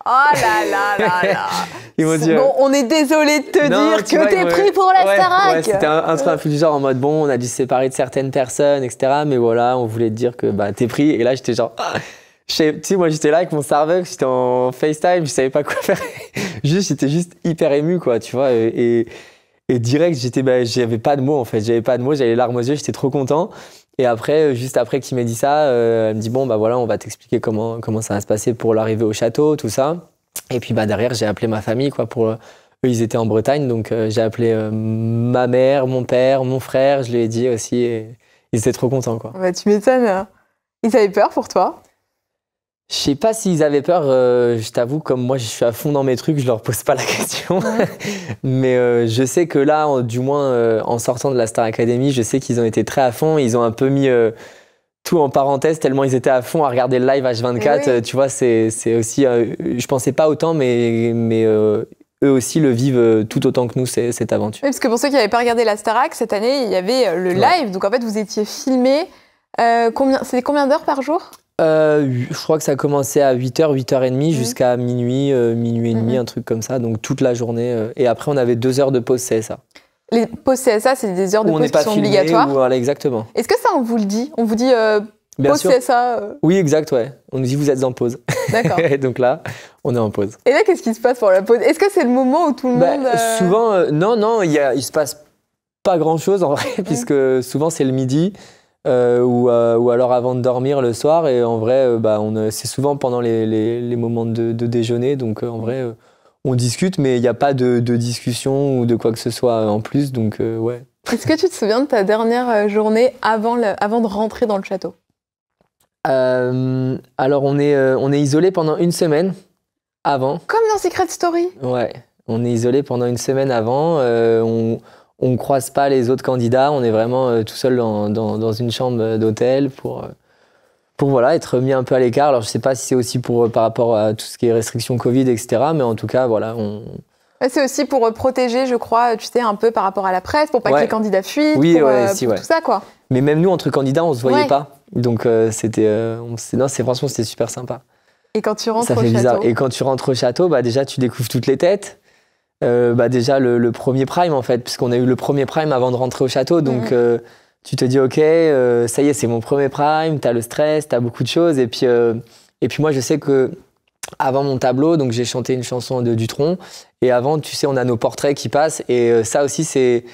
Oh là là là là (laughs) Bon, on est désolé de te dire tu que t'es pris pour la C'était un, un truc du genre en mode bon, on a dû se séparer de certaines personnes, etc. Mais voilà, on voulait te dire que bah, t'es pris. Et là, j'étais genre. Ah, tu sais, moi j'étais là avec mon Starbucks, j'étais en FaceTime, je savais pas quoi faire. (laughs) juste, j'étais juste hyper ému, quoi, tu vois. Et, direct, j'étais, bah, j'avais pas de mots en fait, j'avais pas de mots, j'avais les larmes aux yeux, j'étais trop content. Et après, euh, juste après qu'il m'ait dit ça, euh, elle me dit bon bah voilà, on va t'expliquer comment ça va se passer pour l'arrivée au château, tout ça. Et puis bah derrière, j'ai appelé ma famille quoi pour euh, eux ils étaient en Bretagne donc j'ai appelé ma mère, mon père, mon frère, je lui ai dit aussi et ils étaient trop contents quoi. Bah, tu m'étonnes. Hein. Ils avaient peur pour toi je sais pas s'ils avaient peur. Euh, je t'avoue, comme moi, je suis à fond dans mes trucs, je leur pose pas la question. (laughs) Mais euh, je sais que là, du moins, euh, en sortant de la Star Academy, je sais qu'ils ont été très à fond. Ils ont un peu mis tout en parenthèse tellement ils étaient à fond à regarder le live H24. Tu vois, c'est aussi. je pensais pas autant, mais. eux aussi le vivent tout autant que nous cette aventure. Oui, parce que pour ceux qui n'avaient pas regardé la Starac, cette année, il y avait le live. Donc en fait, vous étiez filmé. combien, c'était combien d'heures par jour euh, je crois que ça commençait à 8h, 8h30 mhm. jusqu'à minuit, euh, minuit et demi, mhm. un truc comme ça. Donc toute la journée. Euh, et après, on avait deux heures de pause CSA. Les pauses CSA, c'est des heures de pause qui obligatoires. voilà, exactement. Est-ce que ça, on vous le dit On vous dit pause CSA Oui, exact, ouais. On nous dit vous êtes en pause. D'accord. (laughs) donc là, on est en pause. Et là, qu'est-ce qui se passe pour la pause Est-ce que c'est le moment où tout le bah, monde. Souvent, non, non, il se passe pas grand-chose en vrai, (laughs) puisque souvent c'est le midi. Euh, ou, euh, ou, alors avant de dormir le soir. Et en vrai, euh, bah, on, c'est souvent pendant les, les, moments de, déjeuner. Donc en mm. vrai, on discute, mais il n'y a pas de, discussion ou de quoi que ce soit en plus. Donc ouais. Est-ce que tu te souviens de ta dernière journée avant, le, avant de rentrer dans le château Alors on est, on est isolé pendant une semaine avant. Comme dans Secret Story. Ouais, on est isolé pendant une semaine avant. on on ne croise pas les autres candidats, on est vraiment euh, tout seul dans, une chambre d'hôtel pour, euh, pour voilà, être mis un peu à l'écart. Alors je ne sais pas si c'est aussi pour, euh, par rapport à tout ce qui est restrictions Covid, etc. Mais en tout cas, voilà, on... C'est aussi pour protéger, je crois, tu sais, un peu par rapport à la presse, pour pas que les candidats fuient, oui, pour, tout ça, quoi. Mais même nous, entre candidats, on se voyait pas. Donc c'était, non, franchement, c'était super sympa. Et quand tu rentres au château Et quand tu rentres au château, bah déjà tu découvres toutes les têtes. Euh, bah déjà le, premier prime en fait, puisqu'on a eu le premier prime avant de rentrer au château. Donc euh, tu te dis ok, euh, ça y est, c'est mon premier prime, t'as le stress, t'as beaucoup de choses. Et puis, et puis moi je sais que avant mon tableau, donc j'ai chanté une chanson de Dutron. Et avant, tu sais, on a nos portraits qui passent. Et ça aussi, c'est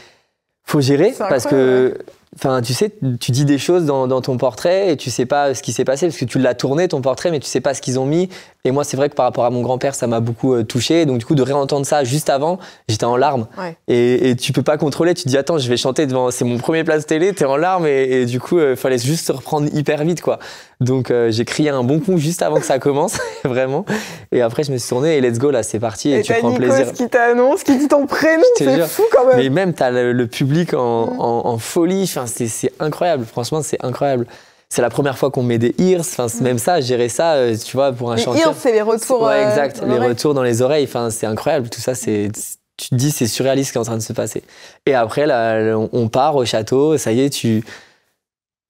faut gérer parce que Enfin, tu sais, tu dis des choses dans, dans, ton portrait et tu sais pas ce qui s'est passé parce que tu l'as tourné ton portrait, mais tu sais pas ce qu'ils ont mis. Et moi, c'est vrai que par rapport à mon grand-père, ça m'a beaucoup euh, touché. Donc, du coup, de réentendre ça juste avant, j'étais en larmes. Et, et, tu peux pas contrôler. Tu te dis, attends, je vais chanter devant. C'est mon premier place télé, t'es en larmes. Et, du coup, euh, il fallait juste se reprendre hyper vite, quoi. Donc, euh, j'ai crié un bon coup juste avant que ça commence, (laughs) vraiment. Et après, je me suis tourné et let's go, là, c'est parti. Et, et tu prends Nico, plaisir. qui t'annonce, qui dit ton prénom, c'est fou quand même. Mais même, t'as le, le public en, mm. folie. Enfin, c'est incroyable. Franchement, c'est incroyable c'est la première fois qu'on met des ears, enfin mm. même ça, gérer ça, euh, tu vois, pour un les chanteur. Ears, c'est les retours. Ouais, exact, euh, les retours dans les oreilles, enfin c'est incroyable, tout ça, c'est tu te dis c'est surréaliste ce qui est en train de se passer. Et après là, on part au château, ça y est, tu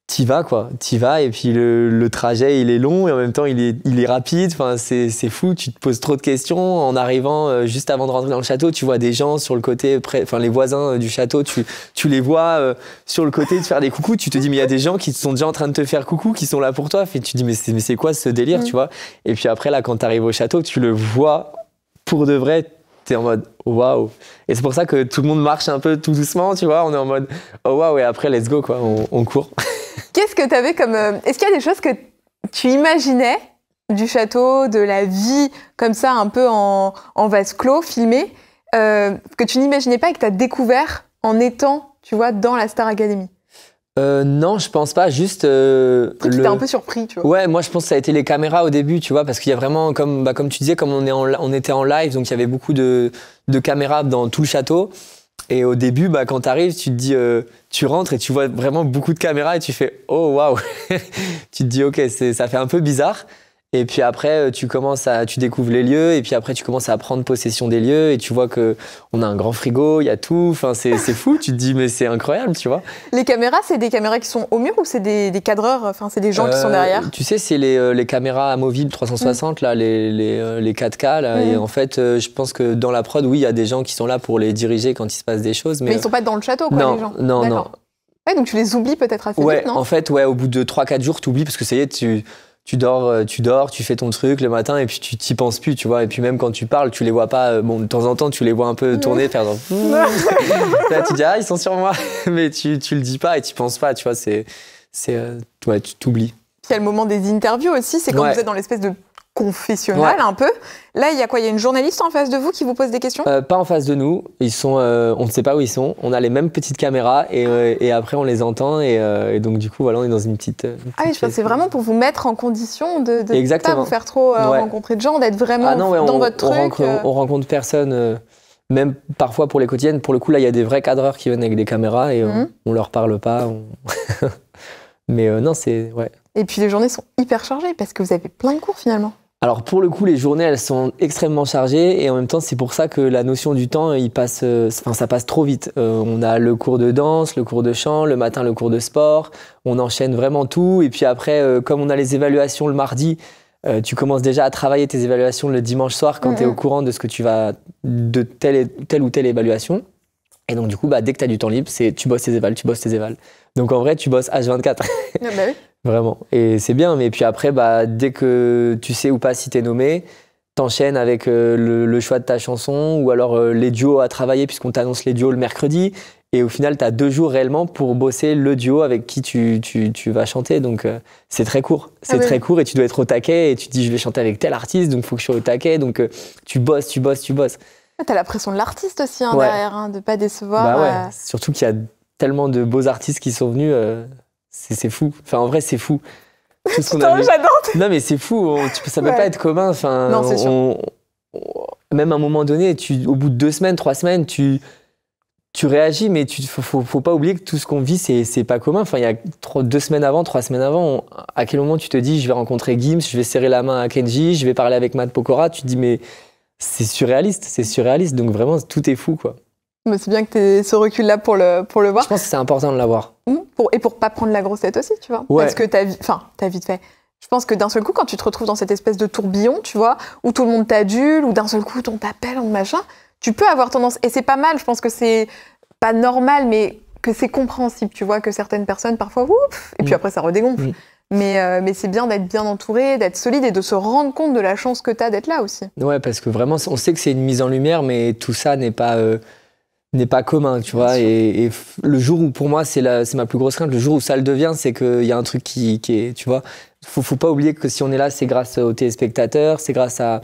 t'y vas quoi, t'y vas et puis le, trajet il est long et en même temps il est, rapide, enfin, c'est, fou, tu te poses trop de questions en arrivant euh, juste avant de rentrer dans le château, tu vois des gens sur le côté, enfin les voisins euh, du château, tu, les vois euh, sur le côté de faire des coucous, tu te dis mais il y a des gens qui sont déjà en train de te faire coucou, qui sont là pour toi, et tu te dis mais c'est, mais c'est quoi ce délire, tu vois Et puis après là quand t'arrives au château, tu le vois pour de vrai, t'es en mode waouh. Et c'est pour ça que tout le monde marche un peu tout doucement, tu vois. On est en mode oh waouh, et après let's go, quoi. on court. (laughs) Qu'est-ce que tu avais comme. Euh, est-ce qu'il y a des choses que tu imaginais du château, de la vie, comme ça, un peu en, vase clos, filmé, euh, que tu n'imaginais pas et que tu as découvert en étant, tu vois, dans la Star Academy euh, non, je pense pas. Juste. Euh, le... un peu surpris, tu vois. Ouais, moi je pense que ça a été les caméras au début, tu vois, parce qu'il y a vraiment, comme, bah, comme tu disais, comme on, on était en live, donc il y avait beaucoup de caméras dans tout le château. Et au début, bah, quand tu arrives, tu te dis, euh, tu rentres et tu vois vraiment beaucoup de caméras et tu fais, oh waouh (laughs) Tu te dis, ok, ça fait un peu bizarre. Et puis après, euh, tu commences à, tu découvres les lieux, et puis après, tu commences à prendre possession des lieux, et tu vois que on a un grand frigo, il y a tout. Enfin, c'est, fou. Tu te dis, mais c'est incroyable, tu vois. Les caméras, c'est des caméras qui sont au mur ou c'est des, des, cadreurs, enfin, c'est des gens qui sont euh, derrière. Tu sais, c'est les, euh, les, caméras amovibles 360 mm. là, les, les, les, 4K là. Et mm. en fait, je pense que dans la prod, oui, il y a des gens qui sont là pour les diriger quand il se passe des choses, mais, ils ils sont pas dans le château, quoi, non, les gens. Non, non. Ouais, donc tu les oublies peut-être assez ouais, vite, non En fait, ouais, au bout de 3-4 jours, tu oublies parce que ça y est, tu tu dors, euh, tu dors, tu fais ton truc le matin et puis tu t'y penses plus, tu vois. Et puis même quand tu parles, tu les vois pas. Euh, bon, de temps en temps, tu les vois un peu tourner, faire genre. (laughs) Là, tu dis ah ils sont sur moi, (laughs) mais tu, tu le dis pas et tu penses pas, tu vois. C'est c'est euh, ouais, tu t'oublies. Il y a le moment des interviews aussi, c'est quand vous êtes dans l'espèce de Confessionnel un peu. Là, il y a quoi Il y a une journaliste en face de vous qui vous pose des questions euh, Pas en face de nous. Ils sont, euh, on ne sait pas où ils sont. On a les mêmes petites caméras et, ah. euh, après on les entend et, donc du coup voilà, on est dans une petite. ah oui, je pense c'est vraiment pour vous mettre en condition de ne pas vous faire trop rencontrer de gens, d'être vraiment ah dans votre truc. Rencontre, on, rencontre personne. même parfois pour les quotidiennes, pour le coup là, il y a des vrais cadreurs qui viennent avec des caméras et on, mhm. ne leur parle pas. (laughs) Mais non, c'est ouais. Et puis les journées sont hyper chargées parce que vous avez plein de cours finalement. Alors pour le coup, les journées, elles sont extrêmement chargées et en même temps, c'est pour ça que la notion du temps, il passe, euh, enfin, ça passe trop vite. Euh, on a le cours de danse, le cours de chant, le matin, le cours de sport. On enchaîne vraiment tout. Et puis après, euh, comme on a les évaluations le mardi, tu commences déjà à travailler tes évaluations le dimanche soir quand tu es au courant de ce que tu vas, de telle, ou telle évaluation. Et donc, du coup, bah, dès que tu as du temps libre, c'est tu bosses tes évals, tu bosses tes évals. Donc, en vrai, tu bosses H24. Vraiment. Et c'est bien. Mais puis après, bah, dès que tu sais ou pas si t'es nommé, t'enchaînes avec euh, le, choix de ta chanson ou alors euh, les duos à travailler puisqu'on t'annonce les duos le mercredi. Et au final, t'as deux jours réellement pour bosser le duo avec qui tu, vas chanter. Donc, euh, c'est très court. Ah c'est très court et tu dois être au taquet. Et tu dis, je vais chanter avec tel artiste, donc il faut que je sois au taquet. Donc, tu bosses, tu bosses, tu bosses. Ah, t'as la pression de l'artiste aussi hein, derrière, de hein, de pas décevoir. Bah Surtout qu'il y a tellement de beaux artistes qui sont venus. C'est fou. Enfin, en vrai, c'est fou. non, mais c'est fou. tu, ça peut pas être commun. Enfin, même à un moment donné, tu, au bout de deux semaines, trois semaines, tu, tu réagis, mais tu faut, faut, pas oublier que tout ce qu'on vit, c'est pas commun. Enfin, il y a deux semaines avant, trois semaines avant, à quel moment tu te dis, je vais rencontrer Gims, je vais serrer la main à Kenji, je vais parler avec Matt Pokora. Tu te dis, mais c'est surréaliste, c'est surréaliste. Donc vraiment, tout est fou, quoi c'est bien que tu aies ce recul-là pour le, pour le voir. Je pense que c'est important de l'avoir. Et mmh, pour, et pour pas prendre la grosse tête aussi, tu vois. Parce que ta vie, enfin, ta vite fait. Je pense que d'un seul coup, quand tu te retrouves dans cette espèce de tourbillon, tu vois, où tout le monde t'adule, ou d'un seul coup, on t'appelle, en machin, tu peux avoir tendance. Et c'est pas mal, je pense que c'est pas normal, mais que c'est compréhensible, tu vois, que certaines personnes parfois, ouf, et puis mm. après, ça redégonfle. Mm. Mais, euh, mais c'est bien d'être bien entouré, d'être solide et de se rendre compte de la chance que tu as d'être là aussi. Ouais, parce que vraiment, on sait que c'est une mise en lumière, mais tout ça n'est pas. Euh, n'est pas commun, tu vois. Et, le jour où, pour moi, c'est ma plus grosse crainte, le jour où ça le devient, c'est qu'il y a un truc qui, est, tu vois. Faut, faut pas oublier que si on est là, c'est grâce aux téléspectateurs, c'est grâce à,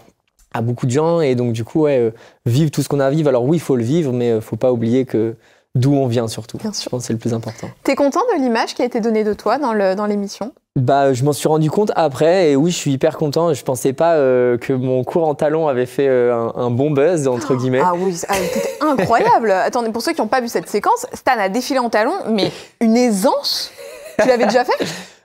beaucoup de gens. Et donc, du coup, ouais, euh, vivre tout ce qu'on a à vivre. Alors oui, il faut le vivre, mais euh, faut pas oublier que d'où on vient surtout. Bien sûr. Je pense c'est le plus important. T'es content de l'image qui a été donnée de toi dans, le, dans l'émission bah, je m'en suis rendu compte après et oui, je suis hyper content. Je pensais pas euh, que mon cours en talon avait fait euh, un, bon buzz entre guillemets. Ah oui, c'était ah, incroyable. (laughs) Attendez, pour ceux qui n'ont pas vu cette séquence, Stan a défilé en talon, mais une aisance. Tu l'avais déjà fait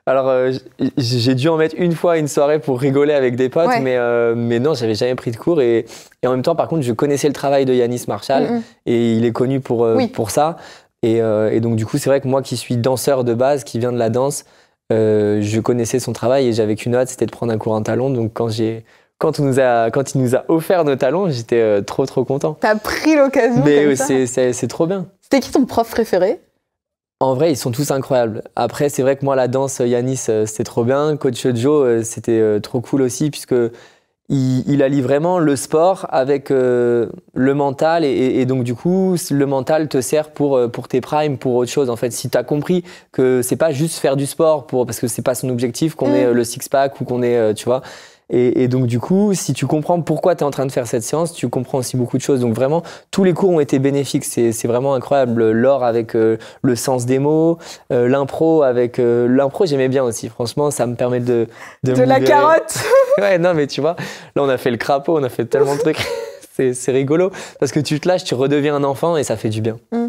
alors, euh, j'ai dû en mettre une fois une soirée pour rigoler avec des potes, mais, euh, mais non, j'avais jamais pris de cours. Et, en même temps, par contre, je connaissais le travail de Yanis Marshall mm, mm. et il est connu pour, euh, pour ça. Et, donc, du coup, c'est vrai que moi qui suis danseur de base, qui vient de la danse, je connaissais son travail et j'avais qu'une hâte, c'était de prendre un cours en talon. Donc, quand quand, on nous a, quand il nous a offert nos talons, j'étais trop trop content. T'as pris l'occasion. Mais c'est trop bien. C'était qui ton prof préféré en vrai, ils sont tous incroyables. Après, c'est vrai que moi, la danse, euh, Yanis, euh, c'était trop bien. Coach Joe, euh, c'était trop cool aussi, puisque il, il, allie vraiment le sport avec le mental. Et, donc, du coup, le mental te sert pour, pour tes primes, pour autre chose. En fait, si tu as compris que c'est pas juste faire du sport, pour, parce que c'est pas son objectif qu'on mm. ait le six-pack ou qu'on ait, tu vois. Et, et, donc, du coup, si tu comprends pourquoi tu es en train de faire cette séance, tu comprends aussi beaucoup de choses. Donc, vraiment, tous les cours ont été bénéfiques. C'est vraiment incroyable. L'or avec euh, le sens des mots, euh, l'impro avec. Euh, l'impro, j'aimais bien aussi. Franchement, ça me permet de. De, de la carotte (laughs) Ouais, non, mais tu vois, là, on a fait le crapaud, on a fait tellement de trucs. (laughs) c'est rigolo. Parce que tu te lâches, tu redeviens un enfant et ça fait du bien. Mm.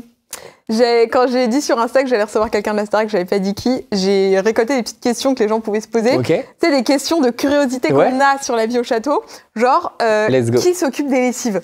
Quand j'ai dit sur Insta que j'allais recevoir quelqu'un de la que j'avais pas dit qui, j'ai récolté des petites questions que les gens pouvaient se poser. Okay. C'est des questions de curiosité qu'on a sur la vie au château. Genre, euh, qui s'occupe des lessives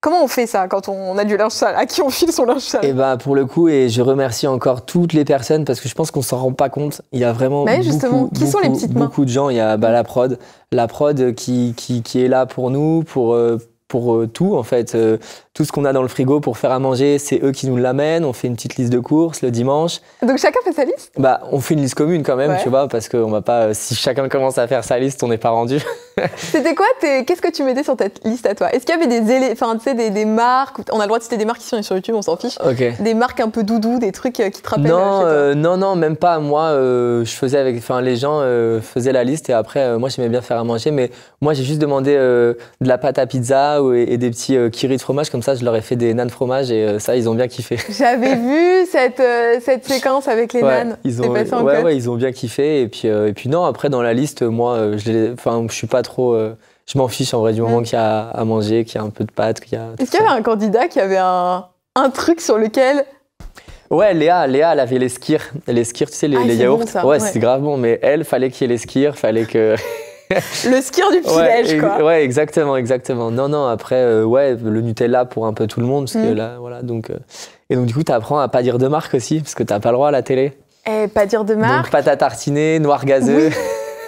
Comment on fait ça quand on a du linge sale À qui on file son linge sale Et eh bah ben, pour le coup, et je remercie encore toutes les personnes parce que je pense qu'on s'en rend pas compte. Il y a vraiment Mais justement, beaucoup, qui sont les petites mains beaucoup de gens. Il y a bah, la prod, la prod qui, qui, est là pour nous, pour euh, pour euh, tout en fait. Euh, tout ce qu'on a dans le frigo pour faire à manger, c'est eux qui nous l'amènent. On fait une petite liste de courses le dimanche. Donc chacun fait sa liste Bah, on fait une liste commune quand même, tu vois, parce que on va pas. Euh, si chacun commence à faire sa liste, on n'est pas rendu. (laughs) C'était quoi Qu'est-ce que tu mettais sur ta liste à toi Est-ce qu'il y avait des, enfin, des, des marques On a le droit de citer des marques qui sont sur YouTube, on s'en fiche. Des marques un peu doudou, des trucs euh, qui te rappellent Non, euh, euh, non, non, même pas. Moi, je faisais avec, enfin, les gens faisaient la liste et après, moi, j'aimais bien faire à manger, mais moi, j'ai juste demandé de la pâte à pizza et, des petits kiri de fromage comme ça. Je leur ai fait des nanes fromage et ça, ils ont bien kiffé. (laughs) J'avais vu cette, cette séquence avec les ouais, Ils ont, bien kiffé et puis, et puis non, après dans la liste, moi, je, enfin, je suis pas trop. Euh, je m'en fiche en vrai du moment mm. qu'il y a à manger, qu'il y a un peu de pâtes, qu'il y a. Est-ce qu'il y avait un candidat qui avait un, truc sur lequel Ouais, Léa, Léa, elle avait les skirs. Les skirs, tu sais, les, ah, yaourts. ouais, c'est grave bon, mais elle, fallait qu'il y ait les skirs, fallait que. (laughs) le skir du petit ouais, quoi. Ouais, exactement, exactement. Non, non, après, euh, ouais, le Nutella pour un peu tout le monde, parce que mm. là, voilà, donc. Euh, et donc, du coup, tu apprends à pas dire de marque aussi, parce que t'as pas le droit à la télé. Et eh, pas dire de marque. Donc, pâte à tartiner, noir gazeux. (laughs)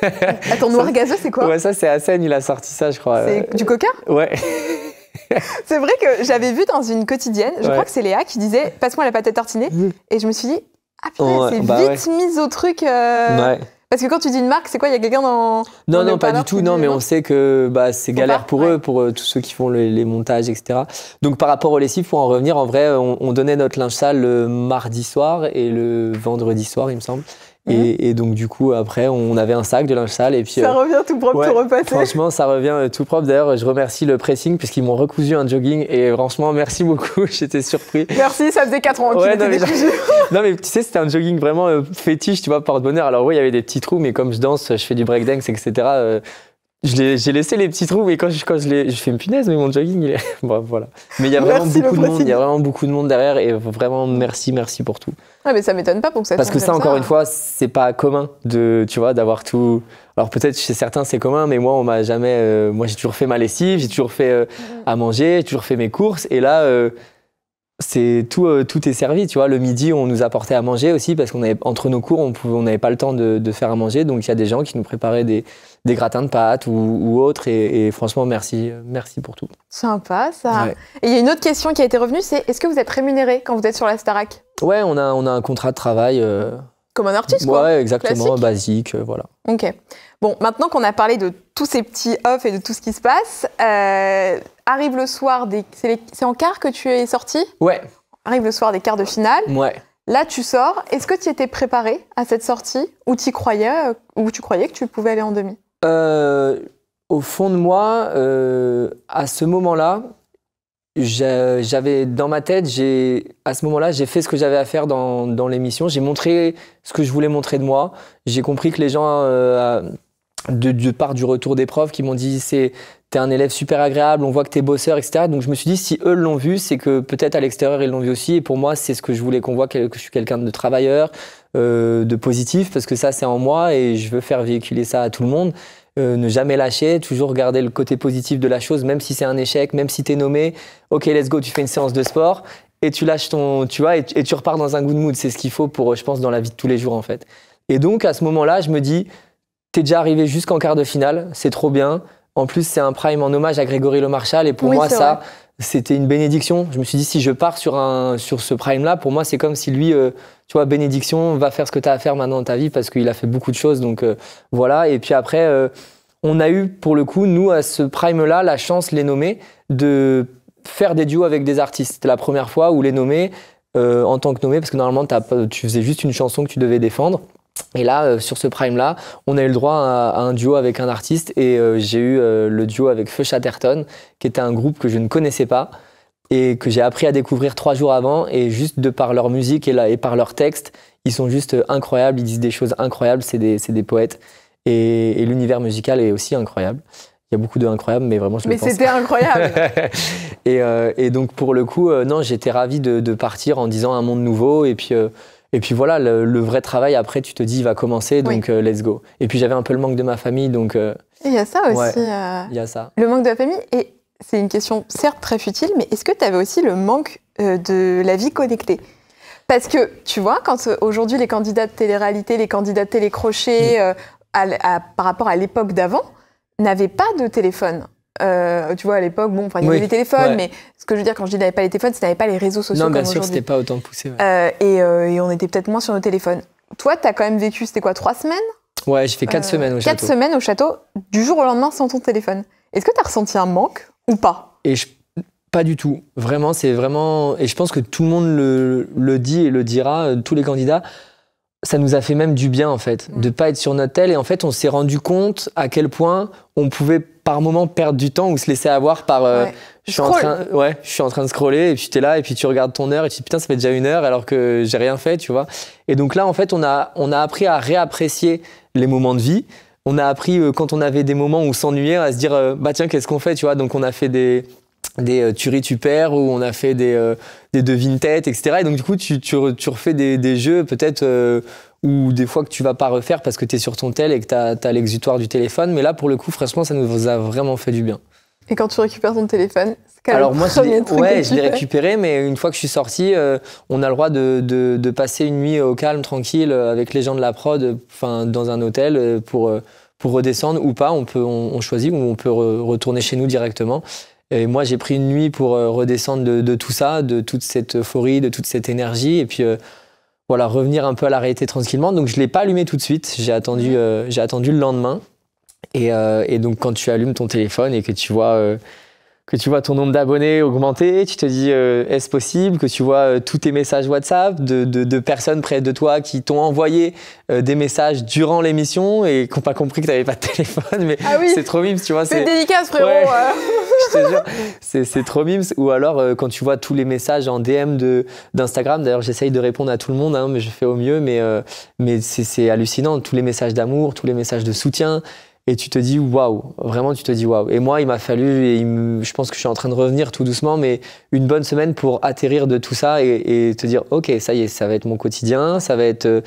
(laughs) Attends, noir gazeux, c'est quoi Ouais, ça, c'est Hassen, il a sorti ça, je crois. C'est du coca Ouais. (laughs) c'est vrai que j'avais vu dans une quotidienne, je crois que c'est Léa qui disait Passe-moi la pâte à tartiner. Et je me suis dit Ah putain, c'est bah vite mise au truc. Euh. Ouais. Parce que quand tu dis une marque, c'est quoi Il y a quelqu'un dans. Non, non, pas du tout. Non, mais on sait que bah, c'est galère pour eux, pour euh, tous ceux qui font les, montages, etc. Donc par rapport au lessive, pour en revenir, en vrai, on, on donnait notre linge sale le mardi soir et le vendredi soir, il me semble. Mhm. Et, donc, du coup, après, on avait un sac de linge sale. Et puis, ça euh, revient tout propre, tout repassé. Franchement, ça revient euh, tout propre. D'ailleurs, je remercie le pressing puisqu'ils m'ont recousu un jogging. Et franchement, merci beaucoup. (laughs) J'étais surpris. Merci, ça faisait quatre ans qu'il était non, (laughs) non, mais tu sais, c'était un jogging vraiment euh, fétiche, tu vois, porte-bonheur. Alors, oui, il y avait des petits trous, mais comme je danse, je fais du breakdance, etc. J'ai laissé les petits trous, mais quand je, quand je, les, je fais une punaise, mais mon jogging, il est. (laughs) voilà. Mais il y, a vraiment beaucoup de monde, derrière et vraiment merci, merci pour tout. Ah mais ça m'étonne pas pour que ça Parce que ça, encore une fois, c'est pas commun de, tu vois, d'avoir tout. Alors peut-être chez certains c'est commun, mais moi on m'a jamais. Euh, moi j'ai toujours fait ma lessive, j'ai toujours fait euh, mm-hmm. à manger, j'ai toujours fait mes courses, et là. Euh, c'est tout, euh, tout est servi, tu vois. Le midi, on nous apportait à manger aussi parce qu'on avait entre nos cours, on n'avait pas le temps de, faire à manger. Donc il y a des gens qui nous préparaient des, gratins de pâtes ou, autres. Et, franchement, merci, euh, merci pour tout. Sympa ça. Et il y a une autre question qui a été revenue, c'est est-ce que vous êtes rémunéré quand vous êtes sur la Starac Ouais, on a, on a un contrat de travail. Euh, comme un artiste, exactement, basique, euh, voilà. Ok. Bon, maintenant qu'on a parlé de tous ces petits off et de tout ce qui se passe, euh, arrive le soir des. C'est, en quart que tu es sorti Ouais. Arrive le soir des quarts de finale. Ouais. Là, tu sors. Est-ce que tu étais préparé à cette sortie ou tu croyais, euh, ou tu croyais que tu pouvais aller en demi Au fond de moi, à ce moment-là, j'avais dans ma tête, j'ai à ce moment-là, j'ai fait ce que j'avais à faire dans, dans l'émission. J'ai montré ce que je voulais montrer de moi. J'ai compris que les gens, euh, de, part du retour des profs, qui m'ont dit c'est t'es un élève super agréable, on voit que t'es bosseur, etc. Donc je me suis dit si eux l'ont vu, c'est que peut-être à l'extérieur ils l'ont vu aussi. Et pour moi, c'est ce que je voulais qu'on voit que je suis quelqu'un de travailleur, euh, de positif, parce que ça c'est en moi et je veux faire véhiculer ça à tout le monde. Euh, ne jamais lâcher, toujours garder le côté positif de la chose, même si c'est un échec, même si t'es nommé. Ok, let's go, tu fais une séance de sport et tu lâches ton, tu vois, et, tu repars dans un good mood. C'est ce qu'il faut pour, euh, je pense, dans la vie de tous les jours en fait. Et donc à ce moment-là, je me dis, t'es déjà arrivé jusqu'en quart de finale, c'est trop bien. En plus, c'est un prime en hommage à Grégory Lemarchal et pour moi ça. C'était une bénédiction. Je me suis dit, si je pars sur, un, sur ce prime-là, pour moi, c'est comme si lui, euh, tu vois, bénédiction, va faire ce que tu as à faire maintenant dans ta vie parce qu'il a fait beaucoup de choses. Donc euh, voilà. Et puis après, euh, on a eu pour le coup, nous, à ce prime-là, la chance, les nommés, de faire des duos avec des artistes. C'était la première fois où les nommés, euh, en tant que nommés, parce que normalement, tu faisais juste une chanson que tu devais défendre. Et là, sur ce prime-là, on a eu le droit à, un duo avec un artiste et j'ai eu le duo avec Feu Chatterton, qui était un groupe que je ne connaissais pas, et que j'ai appris à découvrir trois jours avant. Et juste de par leur musique et, là et par leur texte, ils sont juste incroyables. Ils disent des choses incroyables. C'est des, des, poètes. Et, l'univers musical est aussi incroyable. Il y a beaucoup d'incroyables, mais vraiment, je mais le pense. Mais c'était incroyable (laughs) et, euh, et, donc, pour le coup, euh, non, j'étais ravi de, partir en disant un monde nouveau. Et puis, euh, et puis voilà, le, vrai travail, après, tu te dis, il va commencer, donc let's go. Et puis, j'avais un peu le manque de ma famille, donc... Il y a ça aussi. Il y a ça. Le manque de la famille. Et c'est une question certes très futile, mais est-ce que tu avais aussi le manque euh, de la vie connectée Parce que tu vois, quand euh, aujourd'hui les candidats de télé-réalité, les candidats de télécrochet, euh, par rapport à l'époque d'avant, n'avaient pas de téléphone. tu vois, à l'époque, bon, il y avait des les téléphones, mais ce que je veux dire quand je dis n'avait pas les téléphones, c'est n'avait pas les réseaux sociaux. Non, bien sûr, c'était pas autant poussé. Et, on était peut-être moins sur nos téléphones. Toi, tu as quand même vécu, c'était quoi, trois semaines Ouais, j'ai fait quatre semaines au château. Quatre semaines au château, du jour au lendemain sans ton téléphone. Est-ce que tu as ressenti un manque ou pas Et pas du tout. Vraiment, c'est vraiment. Et je pense que tout le monde le, le, dit et le dira, euh, tous les candidats. Ça nous a fait même du bien, en fait, mm. de pas être sur notre tel. Et en fait, on s'est rendu compte à quel point on pouvait par moment perdre du temps ou se laisser avoir par. Euh, ouais. Je suis, en train, de scroller et puis tu es là et puis tu regardes ton heure et tu dis putain ça fait déjà une heure alors que j'ai rien fait tu vois et donc là en fait on a on a appris à réapprécier les moments de vie on a appris euh, quand on avait des moments où s'ennuyer à se dire euh, bah tiens qu'est-ce qu'on fait tu vois donc on a fait des des euh, tu perds ou on a fait des des tête têtes etc et donc du coup tu tu, refais des, jeux peut-être ou des fois que tu vas pas refaire parce que tu es sur ton tel et que tu l'exutoire du téléphone mais là pour le coup franchement ça nous a vraiment fait du bien et quand tu récupères ton téléphone, c'est quand même Alors moi, je ouais, je l'ai récupéré, mais une fois que je suis sorti, euh, on a le droit de, de, passer une nuit au calme, tranquille, euh, avec les gens de la prod, enfin dans un hôtel euh, pour pour redescendre ou pas. On peut, on, choisit ou on peut retourner chez nous directement. Et moi, j'ai pris une nuit pour redescendre de, tout ça, de toute cette euphorie, de toute cette énergie, et puis voilà, revenir un peu à la réalité tranquillement. Donc je l'ai pas allumé tout de suite. J'ai attendu, j'ai attendu le lendemain. Euh, et, donc quand tu allumes ton téléphone et que tu vois euh, que tu vois ton nombre d'abonnés augmenter, tu te dis euh, est-ce possible que tu vois tous tes messages WhatsApp de, personnes près de toi qui t'ont envoyé des messages durant l'émission et qui n'ont pas compris que tu n'avais pas de téléphone, mais ah oui. c'est trop mimes, tu vois. C'est délicat ce frérot. (laughs) Je te jure, c'est trop mimes. Ou alors quand tu vois tous les messages en DM d'Instagram, d'ailleurs j'essaye de répondre à tout le monde, hein, mais je fais au mieux, mais, mais c'est hallucinant, tous les messages d'amour, tous les messages de soutien et tu te dis waouh, vraiment tu te dis waouh. Et moi, il m'a fallu, et je pense que je suis en train de revenir tout doucement, mais une bonne semaine pour atterrir de tout ça et, te dire ok, ça y est, ça va être mon quotidien, ça va être. Euh,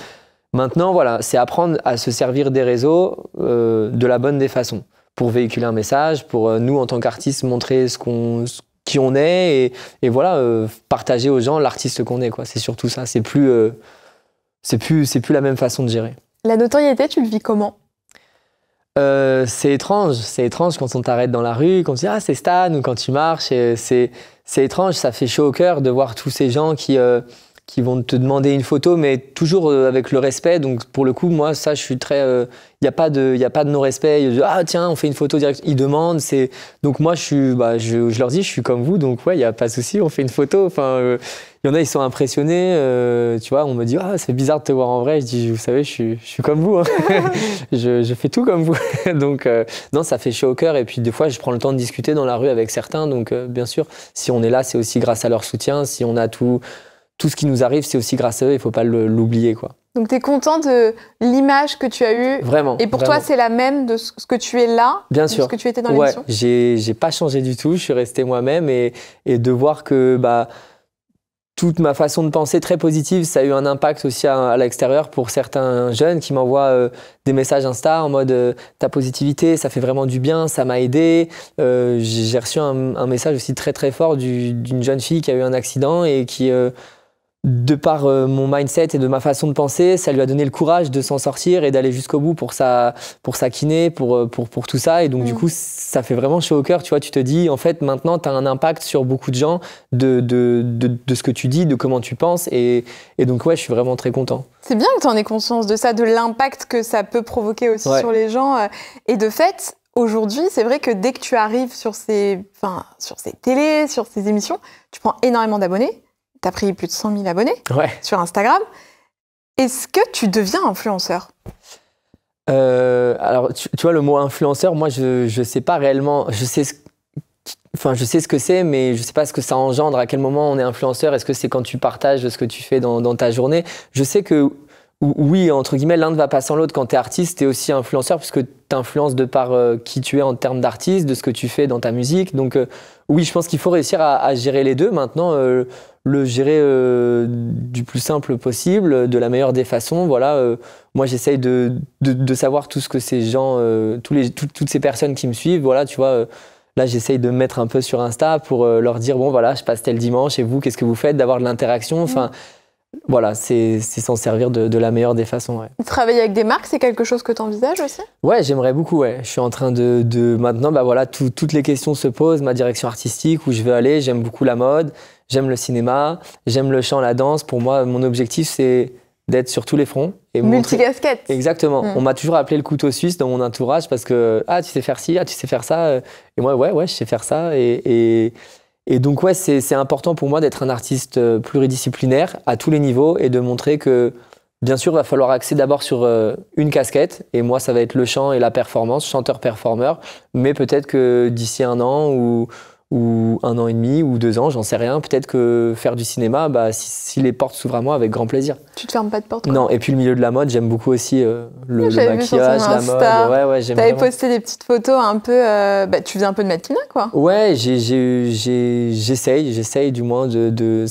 maintenant, voilà, c'est apprendre à se servir des réseaux euh, de la bonne des façons pour véhiculer un message, pour euh, nous en tant qu'artistes montrer ce qu'on qui on est et, et voilà partager aux gens l'artiste qu'on est quoi. C'est surtout ça. C'est plus c'est plus c'est plus la même façon de gérer. La notoriété, tu le vis comment euh, c'est étrange, c'est étrange quand on t'arrête dans la rue, quand tu dit « ah c'est Stan ou quand tu marches, c'est étrange, ça fait chaud au cœur de voir tous ces gens qui euh, qui vont te demander une photo, mais toujours euh, avec le respect. Donc pour le coup, moi, ça, je suis très. Il euh, n'y a pas de, il a pas de non-respect. Ah tiens, on fait une photo direct. Ils demandent. C'est donc moi, je suis, bah, je, je, leur dis, je suis comme vous. Donc ouais, il y a pas de souci, on fait une photo. Enfin, il euh, y en a, ils sont impressionnés. Euh, tu vois, on me dit, ah c'est bizarre de te voir en vrai. Je dis, vous savez, je suis, je suis comme vous. Hein. (laughs) je, je, fais tout comme vous. (laughs) donc non, ça fait chaud au cœur. Et puis des fois, je prends le temps de discuter dans la rue avec certains. Donc bien sûr, si on est là, c'est aussi grâce à leur soutien. Si on a tout tout ce qui nous arrive, c'est aussi grâce à eux, il ne faut pas l'oublier. quoi. Donc tu es content de l'image que tu as eue Vraiment. Et pour toi, c'est la même de ce que tu es là Bien de ce que tu étais dans ouais, l'émission J'ai pas changé du tout, je suis resté moi-même et, de voir que bah, toute ma façon de penser très positive, ça a eu un impact aussi à, l'extérieur pour certains jeunes qui m'envoient euh, des messages Insta en mode euh, ta positivité, ça fait vraiment du bien, ça m'a aidé. Euh, j'ai reçu un, message aussi très très fort d'une jeune fille qui a eu un accident et qui de par euh, mon mindset et de ma façon de penser, ça lui a donné le courage de s'en sortir et d'aller jusqu'au bout pour sa, pour sa kiné, pour, euh, pour, tout ça. Et donc, du mm. coup, ça fait vraiment chaud au cœur. Tu vois, tu te dis, en fait, maintenant, tu as un impact sur beaucoup de gens de, de, de, ce que tu dis, de comment tu penses. Et, et donc, ouais, je suis vraiment très content. C'est bien que tu en aies conscience de ça, de l'impact que ça peut provoquer aussi sur les gens. Euh. Et de fait, aujourd'hui, c'est vrai que dès que tu arrives sur ces, enfin, sur ces télés, sur ces émissions, tu prends énormément d'abonnés tu as pris plus de 100 000 abonnés sur Instagram. Est-ce que tu deviens influenceur euh, Alors, tu, vois, le mot influenceur, moi, je ne sais pas réellement. Je sais ce Enfin, je sais ce que c'est, mais je sais pas ce que ça engendre, à quel moment on est influenceur, est-ce que c'est quand tu partages ce que tu fais dans, ta journée. Je sais que oui, entre guillemets, l'un ne va pas sans l'autre. Quand tu es artiste, tu es aussi influenceur, puisque tu influences de par euh, qui tu es en termes d'artiste, de ce que tu fais dans ta musique. Donc euh, oui, je pense qu'il faut réussir à, gérer les deux. Maintenant, le gérer euh, du plus simple possible, de la meilleure des façons. Voilà, euh, moi j'essaye de, savoir tout ce que ces gens, euh, toutes ces personnes qui me suivent, voilà, tu vois. Là, j'essaye de me mettre un peu sur Insta pour leur dire bon, voilà, je passe tel dimanche et vous, qu'est-ce que vous faites D'avoir de l'interaction. Enfin, voilà, c'est s'en servir de, la meilleure des façons. Travailler avec des marques, c'est quelque chose que tu envisages aussi Ouais, j'aimerais beaucoup. Ouais. Je suis en train de. maintenant, bah, voilà, toutes les questions se posent. Ma direction artistique, où je veux aller. J'aime beaucoup la mode j'aime le cinéma, j'aime le chant, la danse. Pour moi, mon objectif, c'est d'être sur tous les fronts. Et Multicasquette. Exactement. Mm. On m'a toujours appelé le couteau suisse dans mon entourage parce que ah tu sais faire ci, ah tu sais faire ça. Et moi ouais ouais je sais faire ça. Et, et, et donc ouais c'est important pour moi d'être un artiste euh, pluridisciplinaire à tous les niveaux et de montrer que bien sûr il va falloir axer d'abord sur euh, une casquette. Et moi ça va être le chant et la performance, chanteur-performeur. Mais peut-être que d'ici un an ou ou un an et demi, ou deux ans, j'en sais rien. Peut-être que faire du cinéma, bah, si, si, les portes s'ouvrent à moi, avec grand plaisir. Tu te fermes pas de porte Non, et puis le milieu de la mode, j'aime beaucoup aussi euh, le, maquillage, la mode. Ouais, ouais, T'avais posté des petites photos un peu. Euh, bah, tu faisais un peu de mannequinat, quoi. Ouais, j'essaye, j'essaye du moins. De, de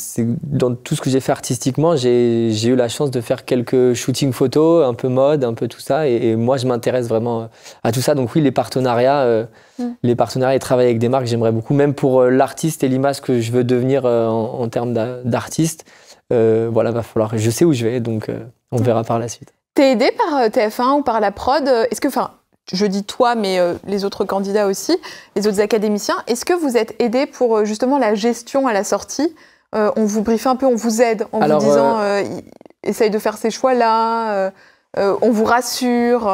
dans tout ce que j'ai fait artistiquement, j'ai eu la chance de faire quelques shootings photos, un peu mode, un peu tout ça. Et, moi, je m'intéresse vraiment à tout ça. Donc, oui, les partenariats. Euh, Mm. les partenariats et travailler avec des marques, j'aimerais beaucoup, même pour euh, l'artiste et l'image que je veux devenir euh, en, termes d'artiste. Euh, voilà, va falloir. Je sais où je vais, donc on mm. verra par la suite. T'es aidé par TF1 ou par la prod Est-ce que, enfin, je dis toi, mais les autres candidats aussi, les autres académiciens, est-ce que vous êtes aidé pour justement la gestion à la sortie On vous briefe un peu, on vous aide en vous disant essaye de faire ces choix-là, on vous rassure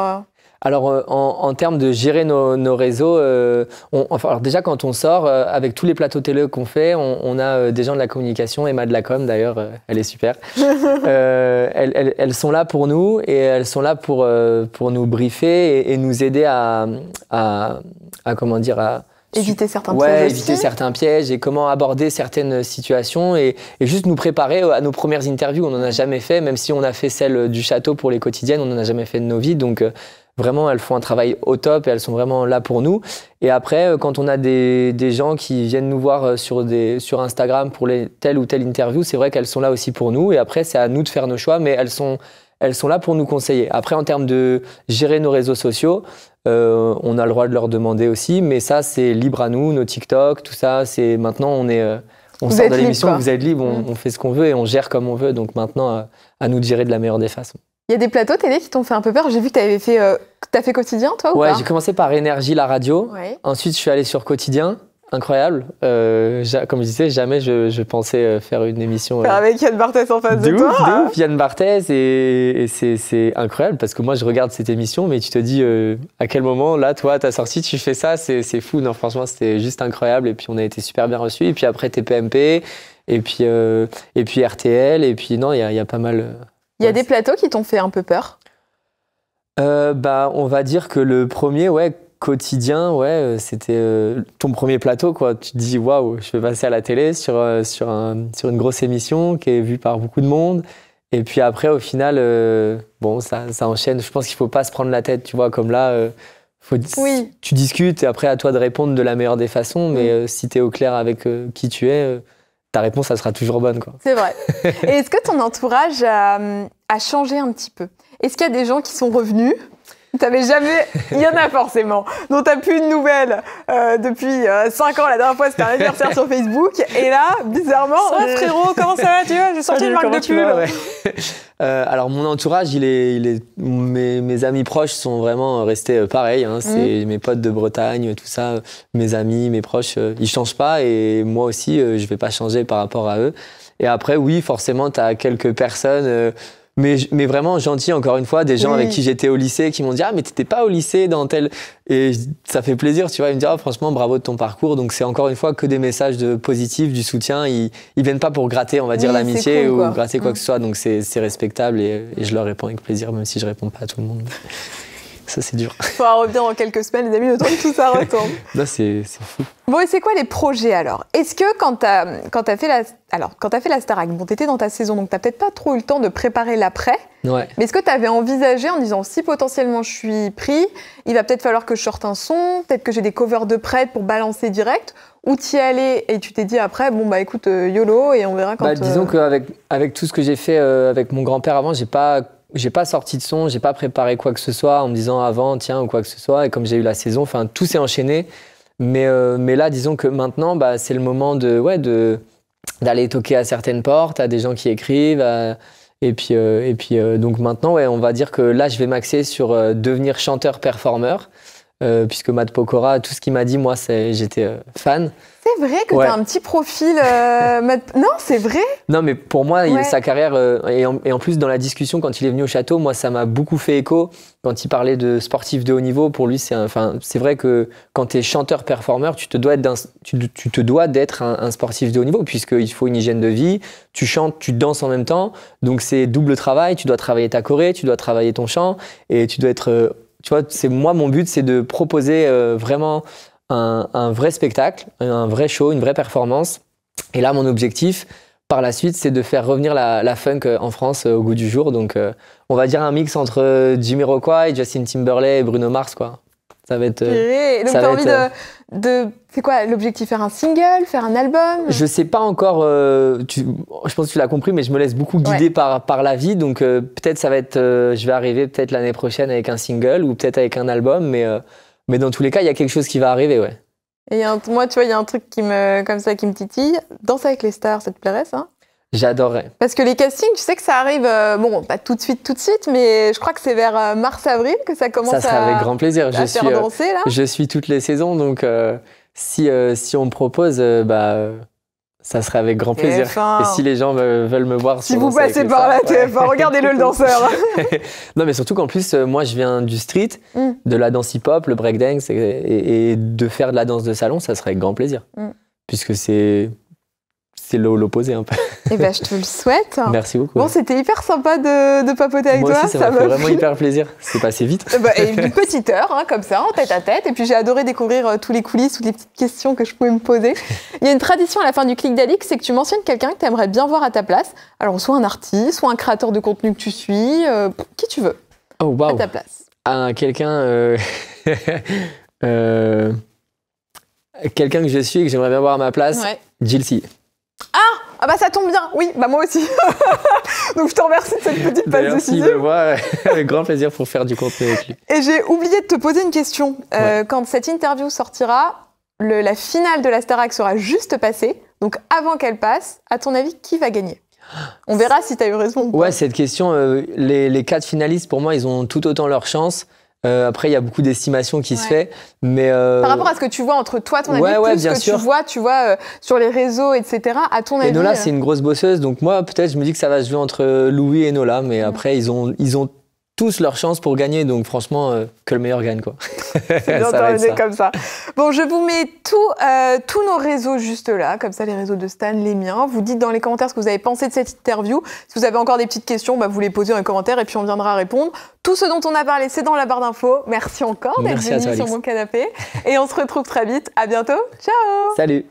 alors, euh, en, termes de gérer nos, réseaux, euh, enfin, alors déjà, quand on sort, euh, avec tous les plateaux télé qu'on fait, on, a des gens de la communication, Emma de la com d'ailleurs, elle est super. (laughs) elles, sont là pour nous et elles sont là pour, pour nous briefer et, nous aider à, à, à, comment dire, à, éviter certains pièges. éviter certains pièges et comment aborder certaines situations et, et, juste nous préparer à nos premières interviews. On n'en a jamais fait, même si on a fait celle du château pour les quotidiennes, on n'en a jamais fait de nos vies. Donc, vraiment, elles font un travail au top et elles sont vraiment là pour nous. Et après, euh, quand on a des, gens qui viennent nous voir euh, sur, des, sur Instagram pour les, telle ou telle interview, c'est vrai qu'elles sont là aussi pour nous. Et après, c'est à nous de faire nos choix, mais elles sont, elles sont là pour nous conseiller. Après, en termes de gérer nos réseaux sociaux, euh, on a le droit de leur demander aussi, mais ça, c'est libre à nous, nos TikTok, tout ça. C'est maintenant, on est. vous sort l'émission, vous êtes libre, mm. on, fait ce qu'on veut et on gère comme on veut. Donc maintenant, à, à nous de gérer de la meilleure des façons. Il y a des plateaux télé qui t'ont fait un peu peur. J'ai vu que tu avais fait, euh, tu as fait quotidien, toi Ouais, j'ai commencé par Énergie, la radio. Ensuite, je suis allé sur quotidien. Incroyable. Euh, comme je disais, jamais je, pensais euh, faire une émission. Faire avec Yann Barthès en face de, toi. Ouf, Yann Barthès. Et, c'est incroyable parce que moi, je regarde cette émission, mais tu te dis à quel moment, là, toi, t'as sorti, tu fais ça, c'est fou. Non, franchement, c'était juste incroyable. Et puis, on a été super bien reçus. Et puis après, TPMP. Et puis, et puis RTL. Et puis, non, il y a, y a pas mal il y a des plateaux qui t'ont fait un peu peur euh, bah, on va dire que le premier, ouais, quotidien, ouais, euh, c'était euh, ton premier plateau, quoi. Tu te dis, waouh, je vais passer à la télé sur, sur, une grosse émission qui est vue par beaucoup de monde. Et puis après, au final, bon, ça, ça, enchaîne. Je pense qu'il faut pas se prendre la tête, tu vois, comme là. Faut, Tu discutes et après à toi de répondre de la meilleure des façons, mais mm. si tu es au clair avec qui tu es, ta réponse, ça sera toujours bonne. C'est vrai. (laughs) Et est-ce que ton entourage a, euh, a, changé un petit peu Est-ce qu'il y a des gens qui sont revenus T'avais jamais. Il y en a forcément. dont t'as plus de nouvelles euh, depuis euh, cinq 5 ans. La dernière fois, c'était un anniversaire sur Facebook. Et là, bizarrement, Salut. oh, frérot, comment ça va Tu vois, j'ai sorti ah, une marque de pull. (laughs) Euh, alors, mon entourage, il est, Mes, amis proches sont vraiment restés pareils. Hein. Mhm. C'est mes potes de Bretagne, tout ça. Mes amis, mes proches, ils changent pas. Et moi aussi, je vais pas changer par rapport à eux. Et après, oui, forcément, t'as quelques personnes mais, mais vraiment gentil, encore une fois, des gens avec qui j'étais au lycée qui m'ont dit Ah, mais t'étais pas au lycée dans tel. Et ça fait plaisir, tu vois. Ils me disent ah, franchement, bravo de ton parcours. Donc, c'est encore une fois que des messages de positifs, du soutien. Ils, ils viennent pas pour gratter, on va dire, l'amitié ou gratter quoi hein. que ce soit. Donc, c'est respectable et je leur réponds avec plaisir, même si je réponds pas à tout le monde ça c'est dur. Il (laughs) faudra revenir en quelques semaines, les amis, le temps que tout ça retombe. (laughs) Là, c'est fou. Bon, et c'est quoi les projets alors Est-ce que quand t'as as, fait la. Alors, quand as fait la bon, t'étais dans ta saison, donc t'as peut-être pas trop eu le temps de préparer l'après. Ouais. Mais est-ce que tu avais envisagé en disant si potentiellement je suis pris, il va peut-être falloir que je sorte un son, peut-être que j'ai des covers de prêt pour balancer direct Ou t'y aller et tu t'es dit après, bon, bah écoute, euh, YOLO et on verra quand. Bah, disons euh, qu'avec avec tout ce que j'ai fait euh, avec mon grand-père avant, j'ai pas j'ai pas sorti de son, j'ai pas préparé quoi que ce soit en me disant avant, ah, tiens, ou quoi que ce soit. Et comme j'ai eu la saison, enfin, tout s'est enchaîné. Mais, euh, mais là, disons que maintenant, bah, c'est le moment de, ouais, de, d'aller toquer à certaines portes, à des gens qui écrivent. et puis, euh, et puis euh, donc maintenant, ouais, on va dire que là, je vais m'axer sur devenir chanteur-performeur. puisque Matt Pokora, tout ce qu'il m'a dit, moi, c'est, j'étais fan vrai que tu as un petit profil. Euh, non, c'est vrai. Non, mais pour moi, sa carrière, euh, et, en, plus, dans la discussion, quand il est venu au château, moi, ça m'a beaucoup fait écho. Quand il parlait de sportif de haut niveau, pour lui, c'est c'est vrai que quand tu es chanteur-performeur, tu te dois d'être un, sportif de haut niveau, puisqu'il faut une hygiène de vie. Tu chantes, tu danses en même temps. Donc, c'est double travail. Tu dois travailler ta choré, tu dois travailler ton chant, et tu dois être. Euh, tu vois, c'est moi, mon but, c'est de proposer vraiment un, vrai spectacle, un vrai show, une vraie performance. Et là, mon objectif par la suite, c'est de faire revenir la, funk euh, en France euh, au goût du jour. Donc, euh, on va dire un mix entre et Justin Timberlake et Bruno Mars, quoi. Ça va être. donc, t'as envie de. de c'est quoi l'objectif Faire un single Faire un album Je sais pas encore. je pense que tu l'as compris, mais je me laisse beaucoup guider par, par la vie. Donc, peut-être ça va être. je vais arriver peut-être l'année prochaine avec un single ou peut-être avec un album, mais. Mais dans tous les cas, il y a quelque chose qui va arriver, ouais. Et moi, tu vois, il y a un truc qui me, comme ça, qui me titille. Danser avec les stars, ça te plairait, ça J'adorerais. Parce que les castings, tu sais que ça arrive, euh, bon, pas tout de suite, tout de suite, mais je crois que c'est vers euh, mars-avril que ça commence ça sera avec grand plaisir. je suis, euh, là. Je suis toutes les saisons, donc si, si on me propose, bah, ça serait avec grand plaisir. Et si les gens veulent me voir, si vous passez par la TF1, regardez-le le danseur. (laughs) non, mais surtout qu'en plus, euh, moi, je viens du street, mm. de la danse hip-hop, le breakdance, et, de faire de la danse de salon, ça serait avec grand plaisir, mm. puisque c'est c'est l'opposé un peu. (laughs) Eh ben, je te le souhaite. Hein. Merci beaucoup. Bon, c'était hyper sympa de, papoter avec toi. Aussi, ça, m'a fait vraiment hyper plaisir. C'est passé vite. Eh ben, et une petite heure, hein, comme ça, en tête à tête. Et puis, j'ai adoré découvrir euh, tous les coulisses, toutes les petites questions que je pouvais me poser. (laughs) Il y a une tradition à la fin du clic d'Alix, c'est que tu mentionnes quelqu'un que tu aimerais bien voir à ta place. Alors, soit un artiste, soit un créateur de contenu que tu suis, euh, qui tu veux. Oh, wow. À ta place. Ah, quelqu'un. Euh, (laughs) quelqu'un que je suis et que j'aimerais bien voir à ma place, ouais. Ah, ah bah ça tombe bien, oui, bah moi aussi. (laughs) Donc je te remercie de cette petite passe décisive. de moi, (laughs) avec grand plaisir pour faire du contenu avec Et j'ai oublié de te poser une question. Euh, quand cette interview sortira, la finale de la Starac sera juste passée. Donc avant qu'elle passe, à ton avis, qui va gagner On verra si tu as eu raison. Ou pas. Ouais, cette question, euh, les, les quatre finalistes, pour moi, ils ont tout autant leur chance. Euh, après, il y a beaucoup d'estimations qui se fait, mais euh, par rapport à ce que tu vois entre toi, ton ami ce que tu vois, tu vois euh, sur les réseaux, etc. À ton et avis. Nola, c'est une grosse bosseuse, donc moi, peut-être, je me dis que ça va se jouer entre Louis et Nola, mais mm. après, ils ont, ils ont tous leurs chances pour gagner. Donc franchement, euh, que le meilleur gagne. quoi. (laughs) C'est bien comme ça. Bon, je vous mets tout, euh, tous nos réseaux juste là, comme ça les réseaux de Stan, les miens. Vous dites dans les commentaires ce que vous avez pensé de cette interview. Si vous avez encore des petites questions, bah, vous les posez dans les commentaires et puis on viendra répondre. Tout ce dont on a parlé, c'est dans la barre d'infos. Merci encore d'être venu sur mon canapé. Et on se retrouve très vite. À bientôt. Ciao Salut